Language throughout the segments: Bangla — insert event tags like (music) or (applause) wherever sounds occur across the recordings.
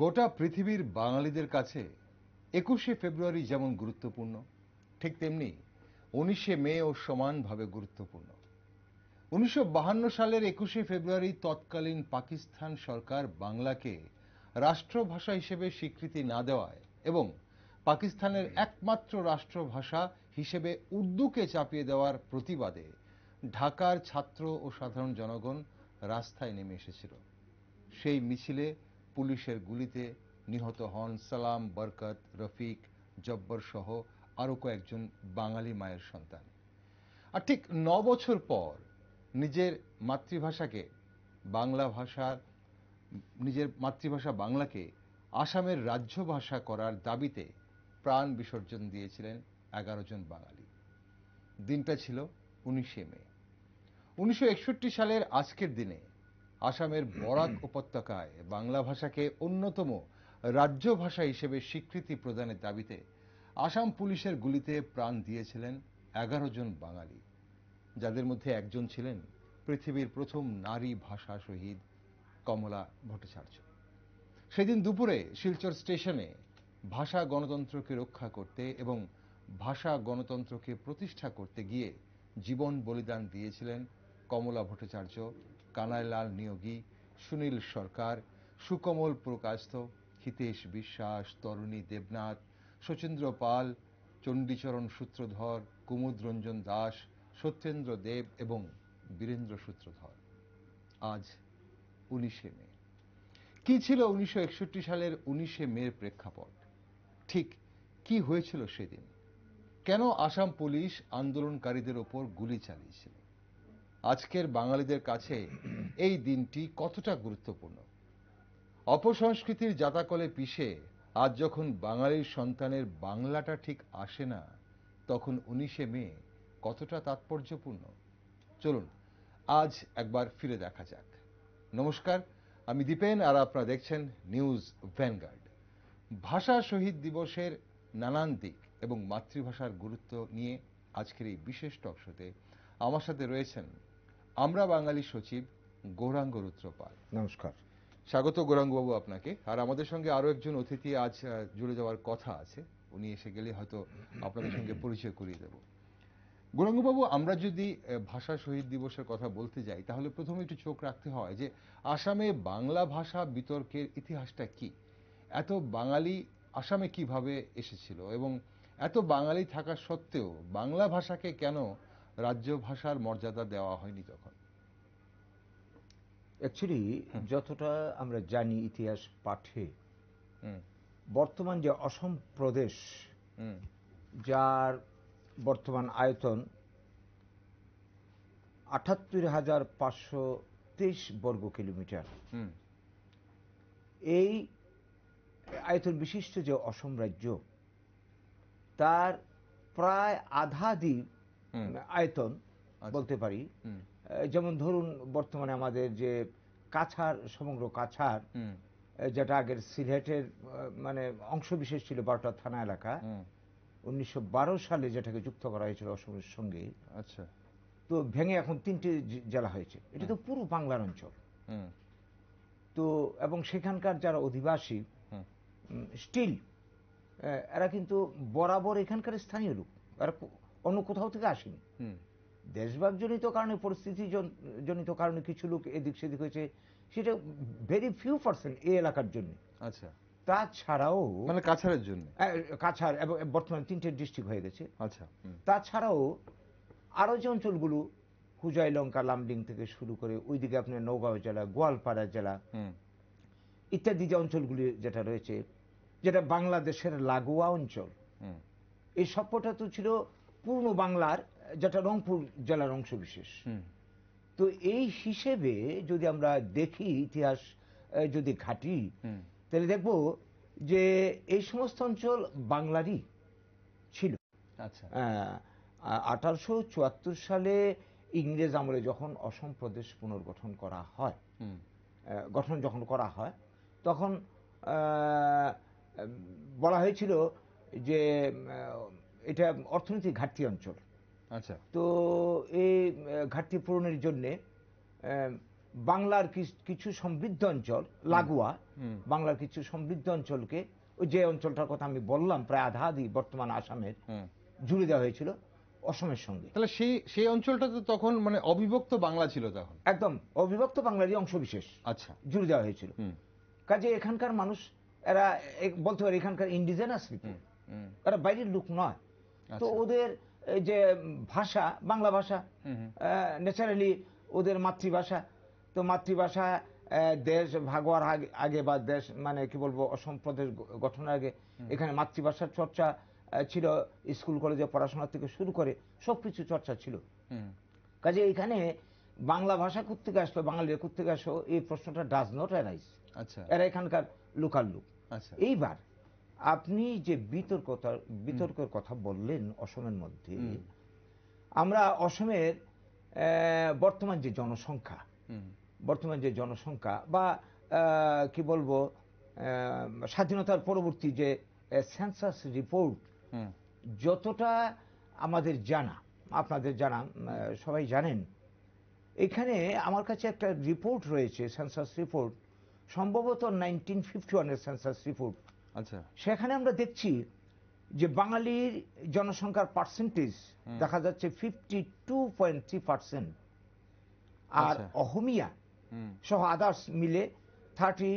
গোটা পৃথিবীর বাঙালিদের কাছে একুশে ফেব্রুয়ারি যেমন গুরুত্বপূর্ণ ঠিক তেমনি উনিশে ও সমানভাবে গুরুত্বপূর্ণ উনিশশো সালের একুশে ফেব্রুয়ারি তৎকালীন পাকিস্তান সরকার বাংলাকে রাষ্ট্রভাষা হিসেবে স্বীকৃতি না দেওয়ায় এবং পাকিস্তানের একমাত্র রাষ্ট্রভাষা হিসেবে উর্দুকে চাপিয়ে দেওয়ার প্রতিবাদে ঢাকার ছাত্র ও সাধারণ জনগণ রাস্তায় নেমে এসেছিল সেই মিছিলে পুলিশের গুলিতে নিহত হন সালাম বরকত রফিক জব্বর সহ আরও কয়েকজন বাঙালি মায়ের সন্তান আর ঠিক ন বছর পর নিজের মাতৃভাষাকে বাংলা ভাষার নিজের মাতৃভাষা বাংলাকে আসামের রাজ্য ভাষা করার দাবিতে প্রাণ বিসর্জন দিয়েছিলেন এগারো জন বাঙালি দিনটা ছিল উনিশে মে উনিশশো সালের আজকের দিনে আসামের বরাক উপত্যকায় বাংলা ভাষাকে অন্যতম রাজ্য ভাষা হিসেবে স্বীকৃতি প্রদানের দাবিতে আসাম পুলিশের গুলিতে প্রাণ দিয়েছিলেন এগারো জন বাঙালি যাদের মধ্যে একজন ছিলেন পৃথিবীর প্রথম নারী ভাষা শহীদ কমলা ভট্টাচার্য সেদিন দুপুরে শিলচর স্টেশনে ভাষা গণতন্ত্রকে রক্ষা করতে এবং ভাষা গণতন্ত্রকে প্রতিষ্ঠা করতে গিয়ে জীবন বলিদান দিয়েছিলেন কমলা ভট্টাচার্য কানাইলাল নিয়োগী সুনীল সরকার সুকমল প্রকাশ্য হিতেশ বিশ্বাস তরুণী দেবনাথ শচীন্দ্র পাল চণ্ডীচরণ সূত্রধর কুমুদ রঞ্জন দাস সত্যেন্দ্র দেব এবং বীরেন্দ্র সূত্রধর আজ উনিশে মে কি ছিল উনিশশো সালের উনিশে মের প্রেক্ষাপট ঠিক কি হয়েছিল সেদিন কেন আসাম পুলিশ আন্দোলনকারীদের ওপর গুলি চালিয়েছিল আজকের বাঙালিদের কাছে এই দিনটি কতটা গুরুত্বপূর্ণ অপসংস্কৃতির জাতাকলে পিষে আজ যখন বাঙালির সন্তানের বাংলাটা ঠিক আসে না তখন উনিশে মে কতটা তাৎপর্যপূর্ণ চলুন আজ একবার ফিরে দেখা যাক নমস্কার আমি দীপেন আর আপনারা দেখছেন নিউজ ভ্যানগার্ড ভাষা শহীদ দিবসের নানান দিক এবং মাতৃভাষার গুরুত্ব নিয়ে আজকের এই বিশেষ শোতে আমার সাথে রয়েছেন আমরা বাঙালি সচিব গৌরাঙ্গ রুদ্রপাল নমস্কার স্বাগত গৌরাঙ্গবাবু আপনাকে আর আমাদের সঙ্গে আরও একজন অতিথি আজ জুড়ে যাওয়ার কথা আছে উনি এসে গেলে হয়তো আপনাদের সঙ্গে পরিচয় করিয়ে দেব গৌরাঙ্গবাবু আমরা যদি ভাষা শহীদ দিবসের কথা বলতে যাই তাহলে প্রথমে একটু চোখ রাখতে হয় যে আসামে বাংলা ভাষা বিতর্কের ইতিহাসটা কি এত বাঙালি আসামে কিভাবে এসেছিল এবং এত বাঙালি থাকা সত্ত্বেও বাংলা ভাষাকে কেন রাজ্য ভাষার মর্যাদা দেওয়া হয়নি তখন অ্যাকচুয়ালি যতটা আমরা জানি ইতিহাস পাঠে বর্তমান যে অসম প্রদেশ যার বর্তমান আয়তন আটাত্তর হাজার পাঁচশো তেইশ বর্গ কিলোমিটার এই আয়তন বিশিষ্ট যে অসম রাজ্য তার প্রায় আধা দ্বীপ আয়তন আচ্ছা। বলতে পারি যেমন ধরুন বর্তমানে আমাদের যে কাছার সমগ্র কাছার যেটা আগের সিলেটের মানে অংশ বিশেষ ছিল বারোটা থানা এলাকা উনিশশো সালে যেটাকে যুক্ত করা হয়েছিল অসমের সঙ্গে আচ্ছা তো ভেঙে এখন তিনটি জেলা হয়েছে এটা তো পুরো বাংলার অঞ্চল তো এবং সেখানকার যারা অধিবাসী স্টিল এরা কিন্তু বরাবর এখানকার স্থানীয় লোক এরা অন্য কোথাও থেকে আসেনি দেশভাগজনিত কারণে পরিস্থিতি জনিত কারণে কিছু লোক এদিক সেদিক হয়েছে সেটা ভেরি ফিউ পার্সেন্ট এই এলাকার জন্য আচ্ছা তাছাড়াও মানে কাছাড়ের জন্য কাছাড় এবং বর্তমানে তিনটে ডিস্ট্রিক্ট হয়ে গেছে আচ্ছা তাছাড়াও আরও যে অঞ্চলগুলো হুজাই লঙ্কা লামডিং থেকে শুরু করে ওইদিকে আপনার নৌগাঁও জেলা গোয়ালপাড়া জেলা ইত্যাদি যে অঞ্চলগুলি যেটা রয়েছে যেটা বাংলাদেশের লাগোয়া অঞ্চল এই সবটা তো ছিল পূর্ণ বাংলার যেটা রংপুর জেলার অংশ বিশেষ তো এই হিসেবে যদি আমরা দেখি ইতিহাস যদি ঘাটি তাহলে দেখব যে এই সমস্ত অঞ্চল বাংলারই ছিল আচ্ছা আঠারোশো সালে ইংরেজ আমলে যখন অসম প্রদেশ পুনর্গঠন করা হয় গঠন যখন করা হয় তখন বলা হয়েছিল যে এটা অর্থনীতি ঘাটতি অঞ্চল আচ্ছা তো এই ঘাটতি পূরণের জন্যে বাংলার কিছু সমৃদ্ধ অঞ্চল লাগোয়া বাংলার কিছু সমৃদ্ধ অঞ্চলকে ওই যে অঞ্চলটার কথা আমি বললাম প্রায় আধা আধি বর্তমান আসামের জুড়ে দেওয়া হয়েছিল অসমের সঙ্গে তাহলে সেই সেই অঞ্চলটা তো তখন মানে অবিভক্ত বাংলা ছিল তখন একদম অবিভক্ত বাংলারই অংশ বিশেষ আচ্ছা জুড়ে দেওয়া হয়েছিল কাজে এখানকার মানুষ এরা বলতে পারে এখানকার ইন্ডিজেনাস পিপল এরা বাইরের লোক নয় আচ্ছা। তো ওদের যে ভাষা বাংলা ভাষা ন্যাচারালি ওদের মাতৃভাষা তো মাতৃভাষা দেশ ভাগোয়ার আগে বা দেশ মানে কি বলবো অসম প্রদেশ গঠনের আগে এখানে মাতৃভাষার চর্চা ছিল স্কুল কলেজে পড়াশোনা থেকে শুরু করে সব কিছু চর্চা ছিল কাজে এখানে বাংলা ভাষা কোথেকে আসলো বাঙালিরা কোথেকে আসলো এই প্রশ্নটা ডাজ নট অ্যারাইজ আচ্ছা এরা এখানকার লোকাল লোক আচ্ছা। এইবার আপনি যে বিতর্কতা বিতর্কের কথা বললেন অসমের মধ্যে আমরা অসমের বর্তমান যে জনসংখ্যা বর্তমান যে জনসংখ্যা বা কি বলবো স্বাধীনতার পরবর্তী যে সেন্সাস রিপোর্ট যতটা আমাদের জানা আপনাদের জানা সবাই জানেন এখানে আমার কাছে একটা রিপোর্ট রয়েছে সেন্সাস রিপোর্ট সম্ভবত নাইনটিন ফিফটি ওয়ানের সেন্সাস রিপোর্ট আচ্ছা। সেখানে আমরা দেখছি যে বাঙালির জনসংখ্যার পার্সেন্টেজ দেখা যাচ্ছে fifty two point three percent আর আচ্ছা। অহমিয়া সহ আদার্স মিলে thirty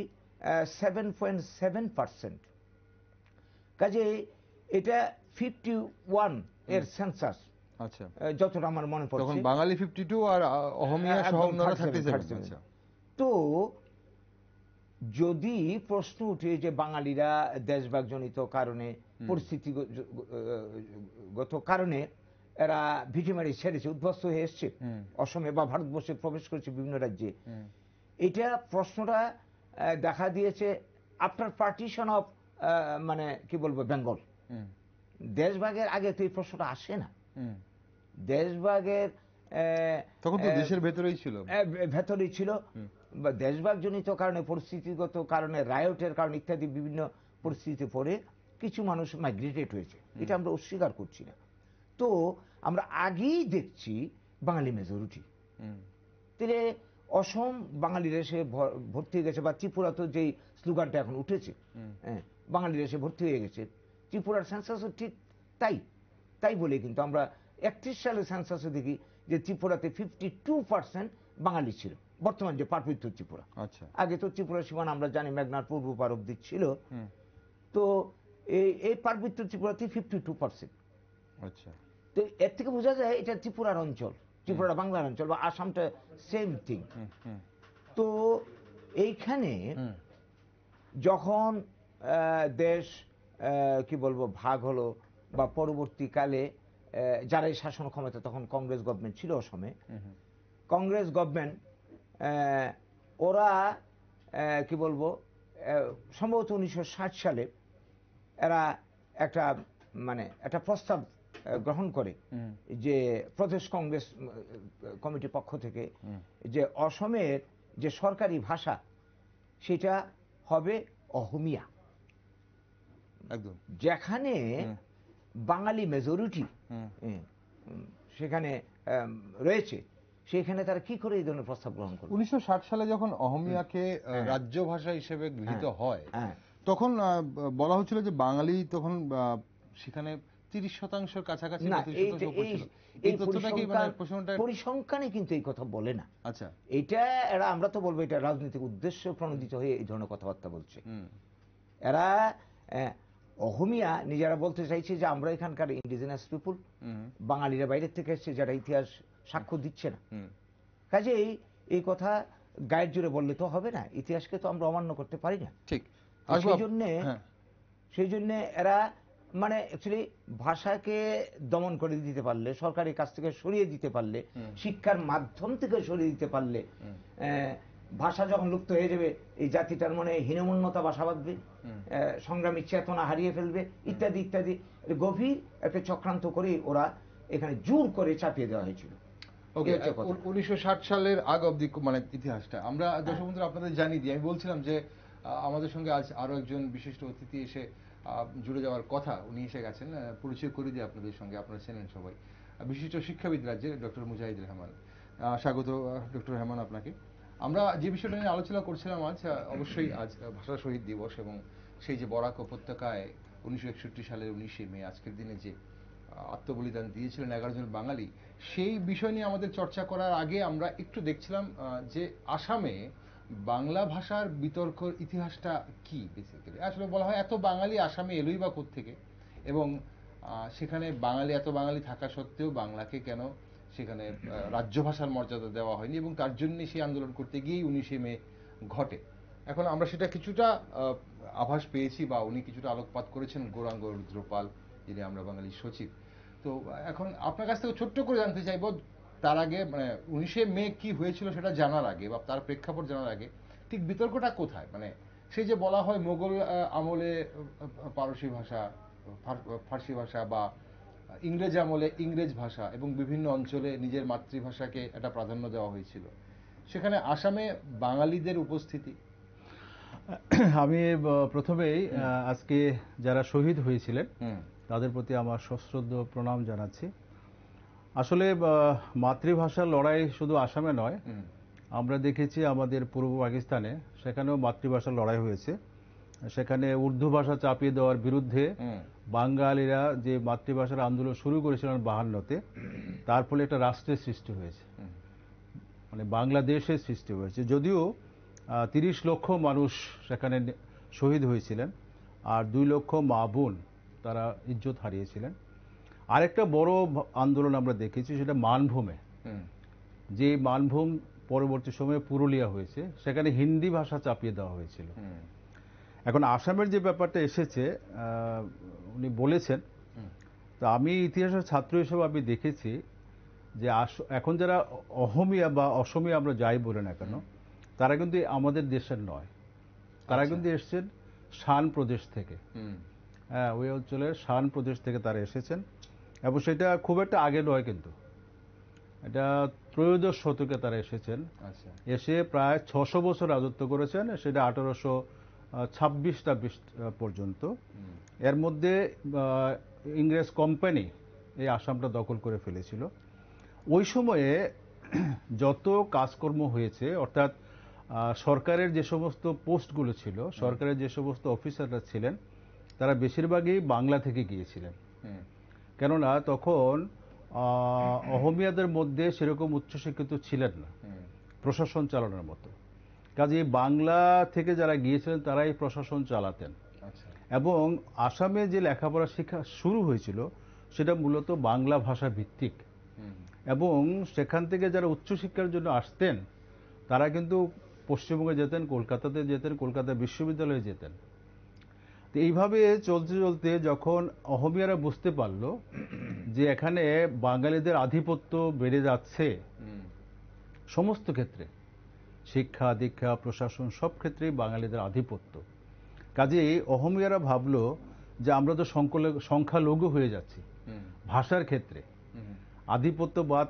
seven point seven percent কাজে এটা ফিফটি ওয়ান এর সেন্সাস আচ্ছা। যতটা আমার মনে পড়ছে বাঙালি ফিফটি টু আর অহমিয়া হ্যাঁ, সহ তো যদি প্রশ্ন উঠে যে বাঙালিরা দেশভাগজনিত কারণে পরিস্থিতিগত কারণে এরা ভিটেমারি ছেড়েছে উদ্ভস্ত হয়ে এসছে অসমে বা ভারতবর্ষে প্রবেশ করেছে বিভিন্ন রাজ্যে এটা প্রশ্নটা দেখা দিয়েছে আফটার পার্টিশন অফ মানে কি বলবো বেঙ্গল দেশভাগের আগে তো এই প্রশ্নটা আসে না দেশভাগের তখন তো দেশের ভেতরেই ছিল ভেতরেই ছিল বা দেশভাগজনিত কারণে পরিস্থিতিগত কারণে রায়টের কারণে ইত্যাদি বিভিন্ন পরিস্থিতিতে পড়ে কিছু মানুষ মাইগ্রেটেড হয়েছে এটা আমরা অস্বীকার করছি না তো আমরা আগেই দেখছি বাঙালি মেজরিটি তাহলে অসম বাঙালির এসে ভর্তি হয়ে গেছে বা ত্রিপুরা তো যেই স্লোগানটা এখন উঠেছে হ্যাঁ বাঙালির এসে ভর্তি হয়ে গেছে ত্রিপুরার সেন্সাসও ঠিক তাই তাই বলে কিন্তু আমরা একত্রিশ সালের সেন্সাসে দেখি যে ত্রিপুরাতে ফিফটি টু পার্সেন্ট বাঙালি ছিল বর্তমান যে পার্বত্য ত্রিপুরা আচ্ছা আগে তো ত্রিপুরা সীমানা আমরা জানি মেঘনার পূর্ব পার অব্দি ছিল তো এই এই পার্বত্য ত্রিপুরাতে ফিফটি টু পার্সেন্ট আচ্ছা তো এর থেকে বোঝা যায় এটা ত্রিপুরার অঞ্চল ত্রিপুরা বাংলার অঞ্চল বা আসামটা সেম থিং তো এইখানে যখন দেশ কি বলবো ভাগ হলো বা পরবর্তীকালে যারাই শাসন ক্ষমতা তখন কংগ্রেস গভর্নমেন্ট ছিল অসমে কংগ্রেস গভর্নমেন্ট ওরা কি বলবো সম্ভবত উনিশশো সালে এরা একটা মানে একটা প্রস্তাব গ্রহণ করে যে প্রদেশ কংগ্রেস কমিটির পক্ষ থেকে যে অসমের যে সরকারি ভাষা সেটা হবে অহমিয়া একদম যেখানে বাঙালি মেজরিটি সেখানে রয়েছে সেখানে তারা কি করে এই ধরনের প্রস্তাব গ্রহণ করবে উনিশশো সালে যখন অহমিয়াকে হ্যাঁ। রাজ্য ভাষা হিসেবে গৃহীত হ্যাঁ। হয় হ্যাঁ। তখন বলা হচ্ছিল যে বাঙালি তখন সেখানে তিরিশ শতাংশের কাছাকাছি মানে পরিসংখ্যানে কিন্তু এই কথা বলে না আচ্ছা এটা এরা আমরা তো বলবো এটা রাজনৈতিক উদ্দেশ্য প্রণোদিত হয়ে এই ধরনের কথাবার্তা বলছে এরা অহমিয়া নিজেরা বলতে চাইছে যে আমরা এখানকার ইন্ডিজিনাস পিপুল বাঙালিরা বাইরের থেকে এসছে যারা ইতিহাস সাক্ষ্য দিচ্ছে না কাজেই এই কথা গায়ের জোরে বললে তো হবে না ইতিহাসকে তো আমরা অমান্য করতে পারি না ঠিক হ্যাঁ। সেই জন্য সেই জন্য এরা মানে অ্যাকচুয়ালি ভাষাকে দমন করে দিতে পারলে সরকারের কাছ থেকে সরিয়ে দিতে পারলে শিক্ষার মাধ্যম থেকে সরিয়ে দিতে পারলে ভাষা যখন লুপ্ত হয়ে যাবে এই জাতিটার মনে হীনমন্যতা বাসা বাঁধবে সংগ্রামী চেতনা হারিয়ে ফেলবে ইত্যাদি ইত্যাদি গভীর একটা চক্রান্ত করে ওরা এখানে জোর করে চাপিয়ে দেওয়া হয়েছিল ওকে আচ্ছা, সালের আগ অব্দি মানে ইতিহাসটা আমরা দর্শক বন্ধুরা আচ্ছা, আপনাদের জানিয়ে দিই আমি বলছিলাম যে আমাদের সঙ্গে আজ আরো একজন বিশিষ্ট অতিথি এসে জুড়ে যাওয়ার কথা উনি এসে গেছেন পরিচয় করে দিই আপনাদের সঙ্গে আপনারা চেনেন সবাই বিশিষ্ট শিক্ষাবিদ রাজ্যের ডক্টর মুজাহিদ রহমান স্বাগত ডক্টর রহমান আপনাকে আমরা যে বিষয়টা নিয়ে আলোচনা করছিলাম আজ অবশ্যই আজ ভাষা শহীদ দিবস এবং সেই যে বরাক উপত্যকায় উনিশশো সালের উনিশে মে আজকের দিনে যে আত্মবলিদান দিয়েছিলেন এগারো জন বাঙালি সেই বিষয় নিয়ে আমাদের চর্চা করার আগে আমরা একটু দেখছিলাম যে আসামে বাংলা ভাষার বিতর্কর ইতিহাসটা কি বেসিক্যালি আসলে বলা হয় এত বাঙালি আসামে এলোই বা থেকে এবং সেখানে বাঙালি এত বাঙালি থাকা সত্ত্বেও বাংলাকে কেন সেখানে রাজ্য ভাষার মর্যাদা দেওয়া হয়নি এবং তার জন্যে সেই আন্দোলন করতে গিয়েই উনিশে মে ঘটে এখন আমরা সেটা কিছুটা আভাস পেয়েছি বা উনি কিছুটা আলোকপাত করেছেন গৌরাঙ্গ রুদ্রপাল যিনি আমরা বাঙালি সচিব তো এখন আপনার কাছ থেকে ছোট্ট করে জানতে চাইব তার আগে মানে উনিশে মে কি হয়েছিল সেটা জানার আগে বা তার প্রেক্ষাপট জানার আগে ঠিক বিতর্কটা কোথায় মানে সেই যে বলা হয় মোগল আমলে পারসি ভাষা ফার্সি ভাষা বা ইংরেজ আমলে ইংরেজ ভাষা এবং বিভিন্ন অঞ্চলে নিজের মাতৃভাষাকে একটা প্রাধান্য দেওয়া হয়েছিল সেখানে আসামে বাঙালিদের উপস্থিতি আমি প্রথমেই আজকে যারা শহীদ হয়েছিলেন তাদের প্রতি আমার সশ্রদ্ধ প্রণাম জানাচ্ছি আসলে মাতৃভাষার লড়াই শুধু আসামে নয় আমরা দেখেছি আমাদের পূর্ব পাকিস্তানে সেখানেও মাতৃভাষার লড়াই হয়েছে সেখানে উর্দু ভাষা চাপিয়ে দেওয়ার বিরুদ্ধে বাঙালিরা যে মাতৃভাষার আন্দোলন শুরু করেছিলেন বাহান্নতে তার ফলে একটা রাষ্ট্রের সৃষ্টি হয়েছে মানে বাংলাদেশের সৃষ্টি হয়েছে যদিও তিরিশ লক্ষ মানুষ সেখানে শহীদ হয়েছিলেন আর দুই লক্ষ মা বোন তারা ইজ্জত হারিয়েছিলেন আরেকটা বড় আন্দোলন আমরা দেখেছি সেটা মানভূমে যে মানভূম পরবর্তী সময়ে পুরুলিয়া হয়েছে সেখানে হিন্দি ভাষা চাপিয়ে দেওয়া হয়েছিল এখন আসামের যে ব্যাপারটা এসেছে উনি বলেছেন তো আমি ইতিহাসের ছাত্র হিসেবে আমি দেখেছি যে এখন যারা অহমিয়া বা অসমিয়া আমরা যাই বলে না কেন তারা কিন্তু আমাদের দেশের নয় তারা আচ্ছা। কিন্তু এসছেন শান প্রদেশ থেকে হ্যাঁ ওই অঞ্চলের শান প্রদেশ থেকে তারা এসেছেন এবং সেটা খুব একটা আগে নয় কিন্তু এটা ত্রয়োদশ শতকে তারা এসেছেন আচ্ছা। এসে প্রায় ছশো বছর রাজত্ব করেছেন সেটা আঠারোশো ছাব্বিশটা বিশ পর্যন্ত এর মধ্যে ইংরেজ কোম্পানি এই আসামটা দখল করে ফেলেছিল ওই সময়ে যত কাজকর্ম হয়েছে অর্থাৎ সরকারের যে সমস্ত পোস্টগুলো ছিল সরকারের যে সমস্ত অফিসাররা ছিলেন তারা বেশিরভাগই বাংলা থেকে গিয়েছিলেন কেননা তখন অহমিয়াদের মধ্যে সেরকম উচ্চশিক্ষিত ছিলেন না প্রশাসন চালানোর মতো কাজে বাংলা থেকে যারা গিয়েছিলেন তারাই প্রশাসন চালাতেন আচ্ছা। এবং আসামে যে লেখাপড়া শিক্ষা শুরু হয়েছিল সেটা মূলত বাংলা ভাষা ভিত্তিক এবং সেখান থেকে যারা উচ্চশিক্ষার জন্য আসতেন তারা কিন্তু পশ্চিমবঙ্গে যেতেন কলকাতাতে যেতেন কলকাতা বিশ্ববিদ্যালয়ে যেতেন তো এইভাবে চলতে চলতে যখন অহমিয়ারা বুঝতে পারল যে এখানে বাঙালিদের আধিপত্য বেড়ে যাচ্ছে সমস্ত ক্ষেত্রে শিক্ষা দীক্ষা প্রশাসন সব ক্ষেত্রেই বাঙালিদের আধিপত্য কাজে অহমিয়ারা ভাবল যে আমরা তো সংখ্যালঘু হয়ে যাচ্ছি ভাষার ক্ষেত্রে আধিপত্যবাদ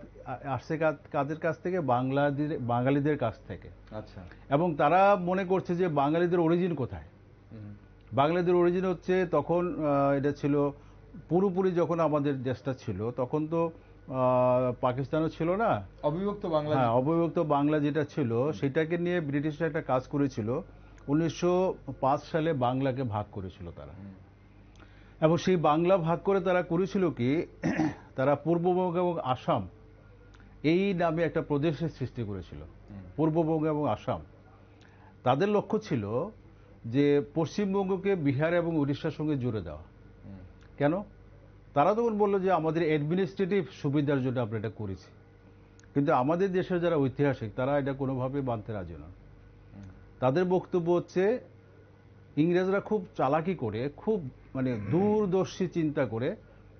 আসছে কাদের কাছ থেকে বাংলাদের বাঙালিদের কাছ থেকে আচ্ছা এবং তারা মনে করছে যে বাঙালিদের অরিজিন কোথায় বাঙালিদের অরিজিন হচ্ছে তখন এটা ছিল পুরোপুরি যখন আমাদের দেশটা ছিল তখন তো পাকিস্তানও ছিল না অবিভক্ত বাংলা হ্যাঁ অবিভক্ত বাংলা যেটা ছিল সেটাকে নিয়ে ব্রিটিশরা একটা কাজ করেছিল উনিশশো সালে বাংলাকে ভাগ করেছিল তারা এবং সেই বাংলা ভাগ করে তারা করেছিল কি (clears throat) তারা পূর্ববঙ্গ এবং আসাম এই নামে একটা প্রদেশের সৃষ্টি করেছিল পূর্ববঙ্গ এবং আসাম তাদের লক্ষ্য ছিল যে পশ্চিমবঙ্গকে বিহার এবং উড়িষ্যার সঙ্গে জুড়ে দেওয়া কেন তারা তখন বললো যে আমাদের অ্যাডমিনিস্ট্রেটিভ সুবিধার জন্য আমরা এটা করেছি কিন্তু আমাদের দেশের যারা ঐতিহাসিক তারা এটা কোনোভাবে মানতে রাজি নন তাদের বক্তব্য হচ্ছে ইংরেজরা খুব চালাকি করে খুব মানে দূরদর্শী চিন্তা করে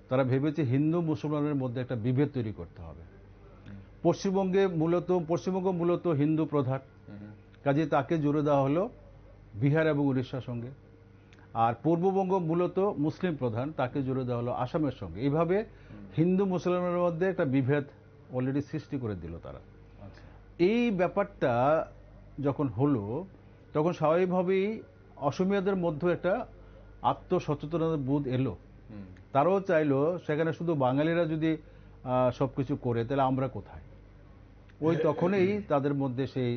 তারা ভেবেছে হিন্দু মুসলমানের মধ্যে একটা বিভেদ তৈরি করতে হবে পশ্চিমবঙ্গে মূলত পশ্চিমবঙ্গ মূলত হিন্দু প্রধান কাজে তাকে জুড়ে দেওয়া হলো বিহার এবং উড়িষ্যার সঙ্গে আর পূর্ববঙ্গ মূলত মুসলিম প্রধান তাকে জুড়ে দেওয়া হলো আসামের সঙ্গে এইভাবে হিন্দু মুসলমানের মধ্যে একটা বিভেদ অলরেডি সৃষ্টি করে দিল তারা আচ্ছা। এই ব্যাপারটা যখন হলো তখন স্বাভাবিকভাবেই অসমীয়াদের মধ্যে একটা আত্মসচেতনতার বোধ এলো তারাও চাইলো সেখানে শুধু বাঙালিরা যদি সব কিছু করে তাহলে আমরা কোথায় ওই তখনই (coughs) তাদের মধ্যে সেই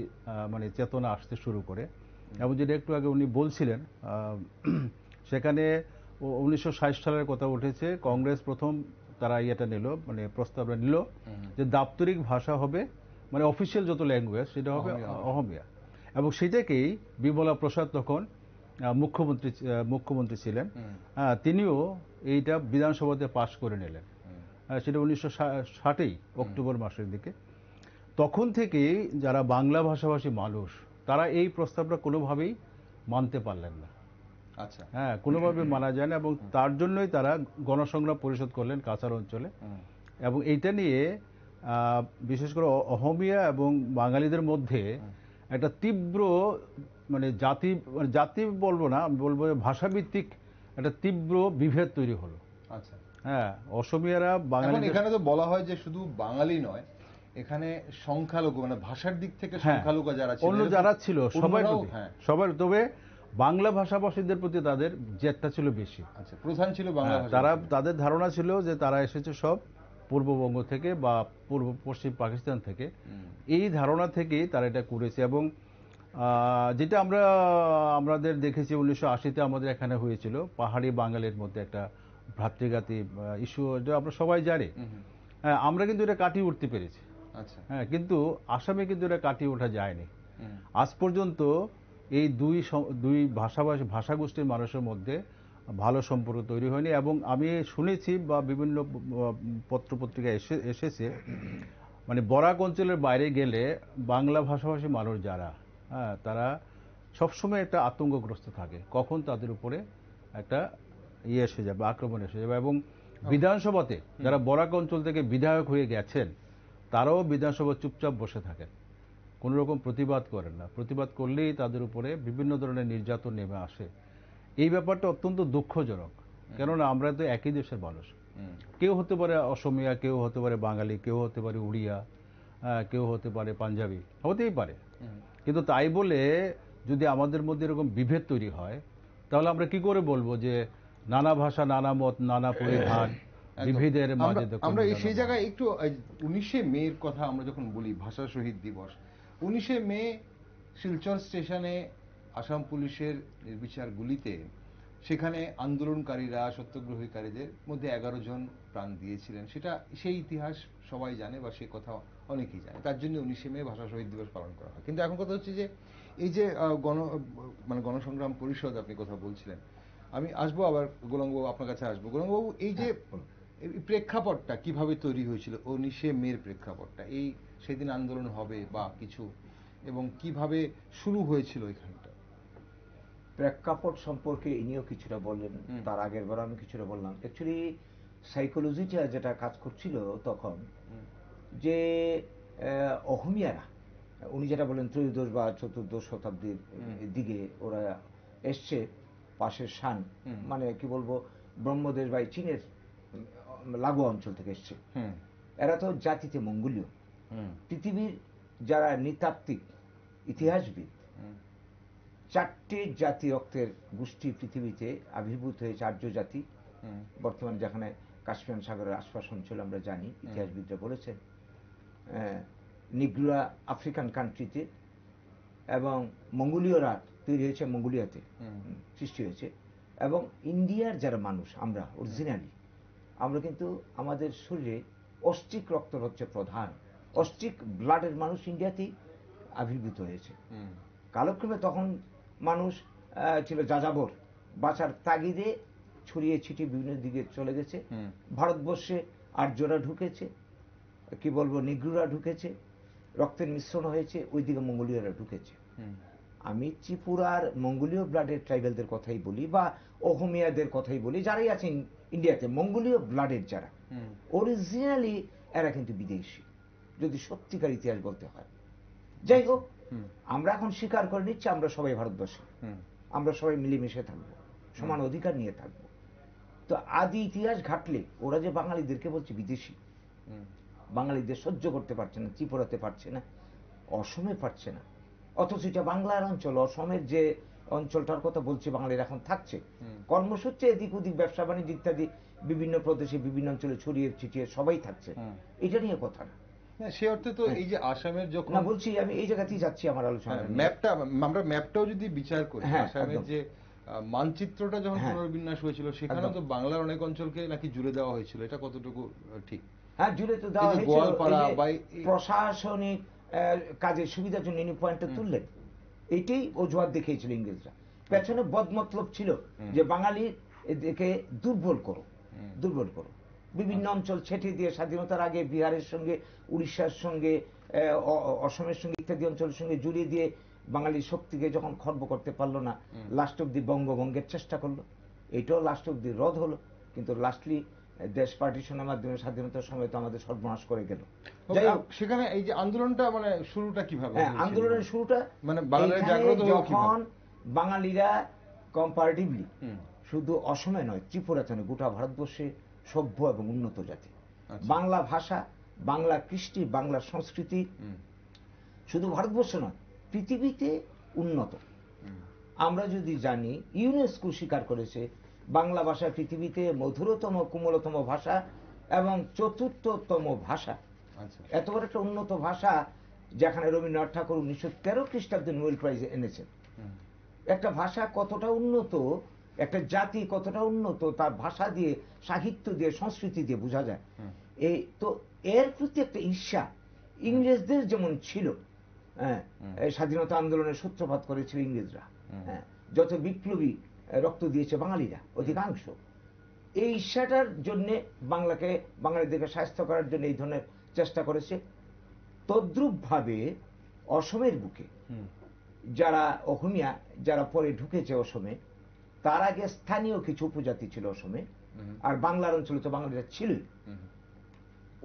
মানে চেতনা আসতে শুরু করে এবং যেটা একটু আগে উনি বলছিলেন (clears throat) সেখানে উনিশশো সালের কথা উঠেছে কংগ্রেস প্রথম তারা ইয়েটা নিল মানে প্রস্তাবটা নিল যে দাপ্তরিক ভাষা হবে মানে অফিসিয়াল যত ল্যাঙ্গুয়েজ সেটা হবে অহমিয়া এবং সেটাকেই বিমলা প্রসাদ তখন মুখ্যমন্ত্রী মুখ্যমন্ত্রী ছিলেন তিনিও এইটা বিধানসভাতে পাশ করে নিলেন সেটা উনিশশো ষাটেই অক্টোবর মাসের দিকে তখন থেকেই যারা বাংলা ভাষাভাষী মানুষ তারা এই প্রস্তাবটা কোনোভাবেই মানতে পারলেন না আচ্ছা হ্যাঁ কোনোভাবে মানা যায় না এবং তার জন্যই তারা গণসংগ্রাম পরিষদ করলেন কাছার অঞ্চলে এবং এইটা নিয়ে বিশেষ করে অহমিয়া এবং বাঙালিদের মধ্যে একটা তীব্র মানে জাতি মানে জাতি বলবো না আমি বলবো ভাষাভিত্তিক একটা তীব্র বিভেদ তৈরি হলো আচ্ছা হ্যাঁ অসমিয়ারা বাঙালি এখানে তো বলা হয় যে শুধু বাঙালি নয় এখানে সংখ্যালঘু মানে ভাষার দিক থেকে হ্যাঁ। সংখ্যালঘু যারা ছিল অন্য যারা ছিল সবাই হ্যাঁ। সবার তবে বাংলা ভাষাভাষীদের প্রতি তাদের জেদটা ছিল বেশি আচ্ছা প্রধান ছিল বাংলা হ্যাঁ, তারা তাদের ধারণা ছিল যে তারা এসেছে সব পূর্ববঙ্গ থেকে বা পূর্ব পশ্চিম পাকিস্তান থেকে এই ধারণা থেকেই তারা এটা করেছে এবং যেটা আমরা আমাদের দেখেছি উনিশশো আশিতে আমাদের এখানে হয়েছিল পাহাড়ি বাঙালির মধ্যে একটা ভ্রাতৃঘাতী ইস্যু এটা আমরা সবাই জানি আমরা কিন্তু এটা কাটিয়ে উঠতে পেরেছি আচ্ছা। হ্যাঁ কিন্তু আসামে কিন্তু এটা কাটিয়ে ওঠা যায়নি আজ পর্যন্ত এই দুই দুই ভাষাভাষী ভাষাগোষ্ঠীর মানুষের মধ্যে ভালো সম্পর্ক তৈরি হয়নি এবং আমি শুনেছি বা বিভিন্ন পত্রপত্রিকা এসে এসেছে মানে বরাক অঞ্চলের বাইরে গেলে বাংলা ভাষাভাষী মানুষ যারা হ্যাঁ তারা সবসময় একটা আতঙ্কগ্রস্ত থাকে কখন তাদের উপরে একটা ইয়ে এসে যাবে আক্রমণ এসে যাবে এবং বিধানসভাতে যারা বরাক অঞ্চল থেকে বিধায়ক হয়ে গেছেন তারাও বিধানসভা চুপচাপ বসে থাকেন কোনো রকম প্রতিবাদ করেন না প্রতিবাদ করলেই তাদের উপরে বিভিন্ন ধরনের নির্যাতন নেমে আসে এই ব্যাপারটা অত্যন্ত দুঃখজনক কেননা আমরা তো একই দেশের মানুষ কেউ হতে পারে অসমিয়া কেউ হতে পারে বাঙালি কেউ হতে পারে উড়িয়া কেউ হতে পারে পাঞ্জাবি হতেই পারে কিন্তু তাই বলে যদি আমাদের মধ্যে এরকম বিভেদ তৈরি হয় তাহলে আমরা কি করে বলবো যে নানা ভাষা নানা মত নানা পরিধান বিভেদের আমরা সেই জায়গায় একটু উনিশে কথা আমরা যখন বলি ভাষা শহীদ দিবস উনিশে মে শিলচর স্টেশনে আসাম পুলিশের নির্বিচার গুলিতে সেখানে আন্দোলনকারীরা সত্যগ্রহীকারীদের মধ্যে এগারো জন প্রাণ দিয়েছিলেন সেটা সেই ইতিহাস সবাই জানে বা সে কথা অনেকেই জানে তার জন্য উনিশে মে ভাষা শহীদ দিবস পালন করা হয় কিন্তু এখন কথা হচ্ছে যে এই যে গণ মানে গণসংগ্রাম পরিষদ আপনি কথা বলছিলেন আমি আসবো আবার গোলামবাবু আপনার কাছে আসবো গোলাঙ্গবাবু এই যে হ্যাঁ, প্রেক্ষাপটটা কিভাবে তৈরি হয়েছিল উনিশে মেয়ের প্রেক্ষাপটটা এই সেদিন আন্দোলন হবে বা কিছু এবং কিভাবে শুরু হয়েছিল এখানটা প্রেক্ষাপট সম্পর্কে ইনিও কিছুটা বললেন তার আগের বার আমি কিছুটা বললাম অ্যাকচুয়ালি সাইকোলজিটা যেটা কাজ করছিল তখন যে অহমিয়ারা উনি যেটা বলেন ত্রয়োদশ বা চতুর্দশ শতাব্দীর দিকে ওরা এসছে পাশের শান মানে কি বলবো ব্রহ্মদেশ বা চীনের লাগোয়া অঞ্চল থেকে এসছে এরা তো জাতিতে মঙ্গোলীয় পৃথিবীর যারা নৃতাত্ত্বিক ইতিহাসবিদ চারটি জাতি রক্তের গোষ্ঠী পৃথিবীতে আবির্ভূত হয়েছে আর্য জাতি বর্তমানে যেখানে কাশ্মীর সাগরের আশপাশ অঞ্চল আমরা জানি ইতিহাসবিদরা বলেছেন হ্যাঁ, নিগ্রুরা আফ্রিকান কান্ট্রিতে এবং মঙ্গোলীয়রা তৈরি হয়েছে মঙ্গোলিয়াতে সৃষ্টি হয়েছে এবং ইন্ডিয়ার যারা মানুষ আমরা অরিজিনালি আমরা কিন্তু আমাদের শরীরে অস্টিক রক্ত হচ্ছে প্রধান অস্টিক ব্লাডের মানুষ ইন্ডিয়াতেই আবির্ভূত হয়েছে কালক্রমে তখন মানুষ ছিল যাযাবর বাঁচার তাগিদে ছড়িয়ে ছিটিয়ে বিভিন্ন দিকে চলে গেছে ভারতবর্ষে আর্যরা ঢুকেছে কি বলবো নিগ্রুরা ঢুকেছে রক্তের মিশ্রণ হয়েছে ওইদিকে মঙ্গোলীয়রা ঢুকেছে আমি ত্রিপুরার মঙ্গোলীয় ব্লাডের ট্রাইবেলদের কথাই বলি বা অহমিয়াদের কথাই বলি যারাই আছেন ইন্ডিয়াতে মঙ্গোলীয় ব্লাডের যারা অরিজিনালি এরা কিন্তু বিদেশি যদি সত্যিকার ইতিহাস বলতে হয় যাই হোক আমরা এখন স্বীকার করে নিচ্ছি আমরা সবাই ভারতবর্ষে আমরা সবাই মিলেমিশে থাকবো সমান অধিকার নিয়ে থাকবো তো আদি ইতিহাস ঘাটলে ওরা যে বাঙালিদেরকে বলছে বিদেশি বাঙালিদের সহ্য করতে পারছে না ত্রিপুরাতে পারছে না অসমে পারছে না অথচ এটা বাংলার অঞ্চল অসমের যে অঞ্চলটার কথা বলছি বাঙালির এখন থাকছে কর্মসূত্রে এদিক ওদিক ব্যবসা বাণিজ্য ইত্যাদি বিভিন্ন প্রদেশে বিভিন্ন অঞ্চলে ছড়িয়ে ছিটিয়ে সবাই থাকছে এটা নিয়ে কথা না সে অর্থে তো হ্যাঁ। এই যে আসামের যখন বলছি আমি এই জায়গাতেই যাচ্ছি আমার আলোচনা হ্যাঁ, ম্যাপটা আমরা ম্যাপটাও যদি বিচার করি হ্যাঁ, আসামের যে মানচিত্রটা যখন পুনর্বিন্যাস হয়েছিল সেখানে তো বাংলার অনেক অঞ্চলকে নাকি জুড়ে দেওয়া হয়েছিল এটা কতটুকু ঠিক হ্যাঁ জুড়ে তো দেওয়া হয়েছিল প্রশাসনিক কাজের সুবিধার জন্য ইনি পয়েন্টটা তুললেন এটাই অজুহাত দেখিয়েছিল ইংরেজরা পেছনে বদমতলব ছিল যে বাঙালি এদেরকে দুর্বল করো দুর্বল করো বিভিন্ন আচ্ছা। অঞ্চল ছেটে দিয়ে স্বাধীনতার আগে বিহারের সঙ্গে উড়িষ্যার সঙ্গে অসমের সঙ্গে ইত্যাদি অঞ্চলের সঙ্গে জুড়িয়ে দিয়ে বাঙালি শক্তিকে যখন খর্ব করতে পারলো না লাস্ট অব্দি বঙ্গভঙ্গের চেষ্টা করলো এটাও লাস্ট অব্দি রদ হলো কিন্তু লাস্টলি দেশ পার্টিশনের মাধ্যমে স্বাধীনতার সময় তো আমাদের সর্বনাশ করে গেল সেখানে এই যে আন্দোলনটা মানে শুরুটা কিভাবে হ্যাঁ, আন্দোলনের শুরুটা মানে যখন বাঙালিরা কম্পারেটিভলি শুধু অসমে নয় ত্রিপুরা নয় গোটা ভারতবর্ষে সভ্য এবং উন্নত জাতি আচ্ছা। বাংলা ভাষা বাংলা কৃষ্টি বাংলা সংস্কৃতি শুধু ভারতবর্ষে নয় পৃথিবীতে উন্নত আমরা যদি জানি ইউনেস্কো স্বীকার করেছে বাংলা ভাষা পৃথিবীতে মধুরতম কোমলতম ভাষা এবং চতুর্থতম ভাষা আচ্ছা। এত বড় একটা উন্নত ভাষা যেখানে রবীন্দ্রনাথ ঠাকুর উনিশশো তেরো খ্রিস্টাব্দে নোবেল প্রাইজ এনেছেন একটা ভাষা কতটা উন্নত একটা জাতি কতটা উন্নত তার ভাষা দিয়ে সাহিত্য দিয়ে সংস্কৃতি দিয়ে বোঝা যায় এই তো এর প্রতি একটা ঈর্ষা ইংরেজদের যেমন ছিল হ্যাঁ স্বাধীনতা আন্দোলনের সূত্রপাত করেছিল ইংরেজরা হ্যাঁ যত বিপ্লবী রক্ত দিয়েছে বাঙালিরা অধিকাংশ এই ঈর্ষাটার জন্যে বাংলাকে বাঙালিদেরকে স্বাস্থ্য করার জন্য এই ধরনের চেষ্টা করেছে তদ্রূপভাবে অসমের বুকে যারা অহমিয়া যারা পরে ঢুকেছে অসমে তার আগে স্থানীয় কিছু উপজাতি ছিল অসমে আর বাংলার অঞ্চলে তো বাঙালিরা ছিল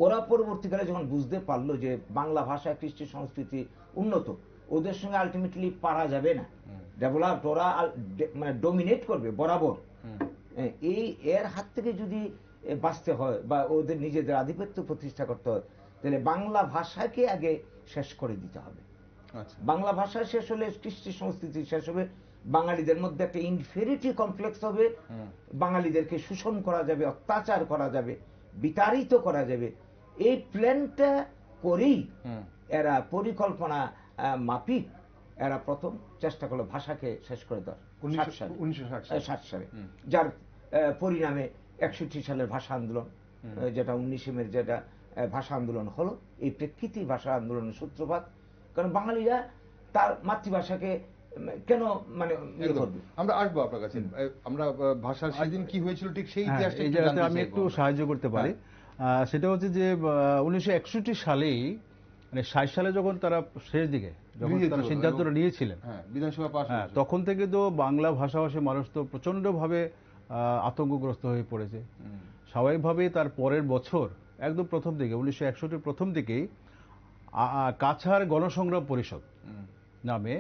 ওরা পরবর্তীকালে যখন বুঝতে পারলো যে বাংলা ভাষা কৃষ্টি সংস্কৃতি উন্নত ওদের সঙ্গে আলটিমেটলি পারা যাবে না ডেভেলপ ওরা মানে ডোমিনেট করবে বরাবর এই এর হাত থেকে যদি বাঁচতে হয় বা ওদের নিজেদের আধিপত্য প্রতিষ্ঠা করতে হয় তাহলে বাংলা ভাষাকে আগে শেষ করে দিতে হবে আচ্ছা। বাংলা ভাষা শেষ হলে কৃষ্টি সংস্কৃতি শেষ হবে বাঙালিদের মধ্যে একটা ইনফেরিটি কমপ্লেক্স হবে বাঙালিদেরকে শোষণ করা যাবে অত্যাচার করা যাবে বিতাড়িত করা যাবে এই প্ল্যানটা করেই এরা পরিকল্পনা মাপিক এরা প্রথম চেষ্টা করলো ভাষাকে শেষ করে দেওয়ার ষাট সালে যার পরিণামে একষট্টি সালের ভাষা আন্দোলন যেটা উনিশে মে যেটা ভাষা আন্দোলন হলো এই প্রেক্ষিতেই ভাষা আন্দোলনের সূত্রপাত কারণ বাঙালিরা তার মাতৃভাষাকে কেন মানে ইয়ে আমরা আসবো আপনার কাছে আমরা ভাষার সেদিন কি হয়েছিল ঠিক সেই হ্যাঁ, আমি একটু সাহায্য করতে পারি হ্যাঁ। সেটা হচ্ছে যে উনিশশো সালেই মানে ষাট সালে যখন তারা শেষ দিকে যখন তারা সিদ্ধান্তটা নিয়েছিলেন হ্যাঁ, বিধানসভা পাশ হ্যাঁ, তখন থেকে তো বাংলা ভাষাভাষী মানুষ তো প্রচণ্ডভাবে আতঙ্কগ্রস্ত হয়ে পড়েছে স্বাভাবিকভাবে তার পরের বছর একদম প্রথম দিকে উনিশশো একষট্টির প্রথম দিকেই কাছার গণসংগ্রাম পরিষদ নামে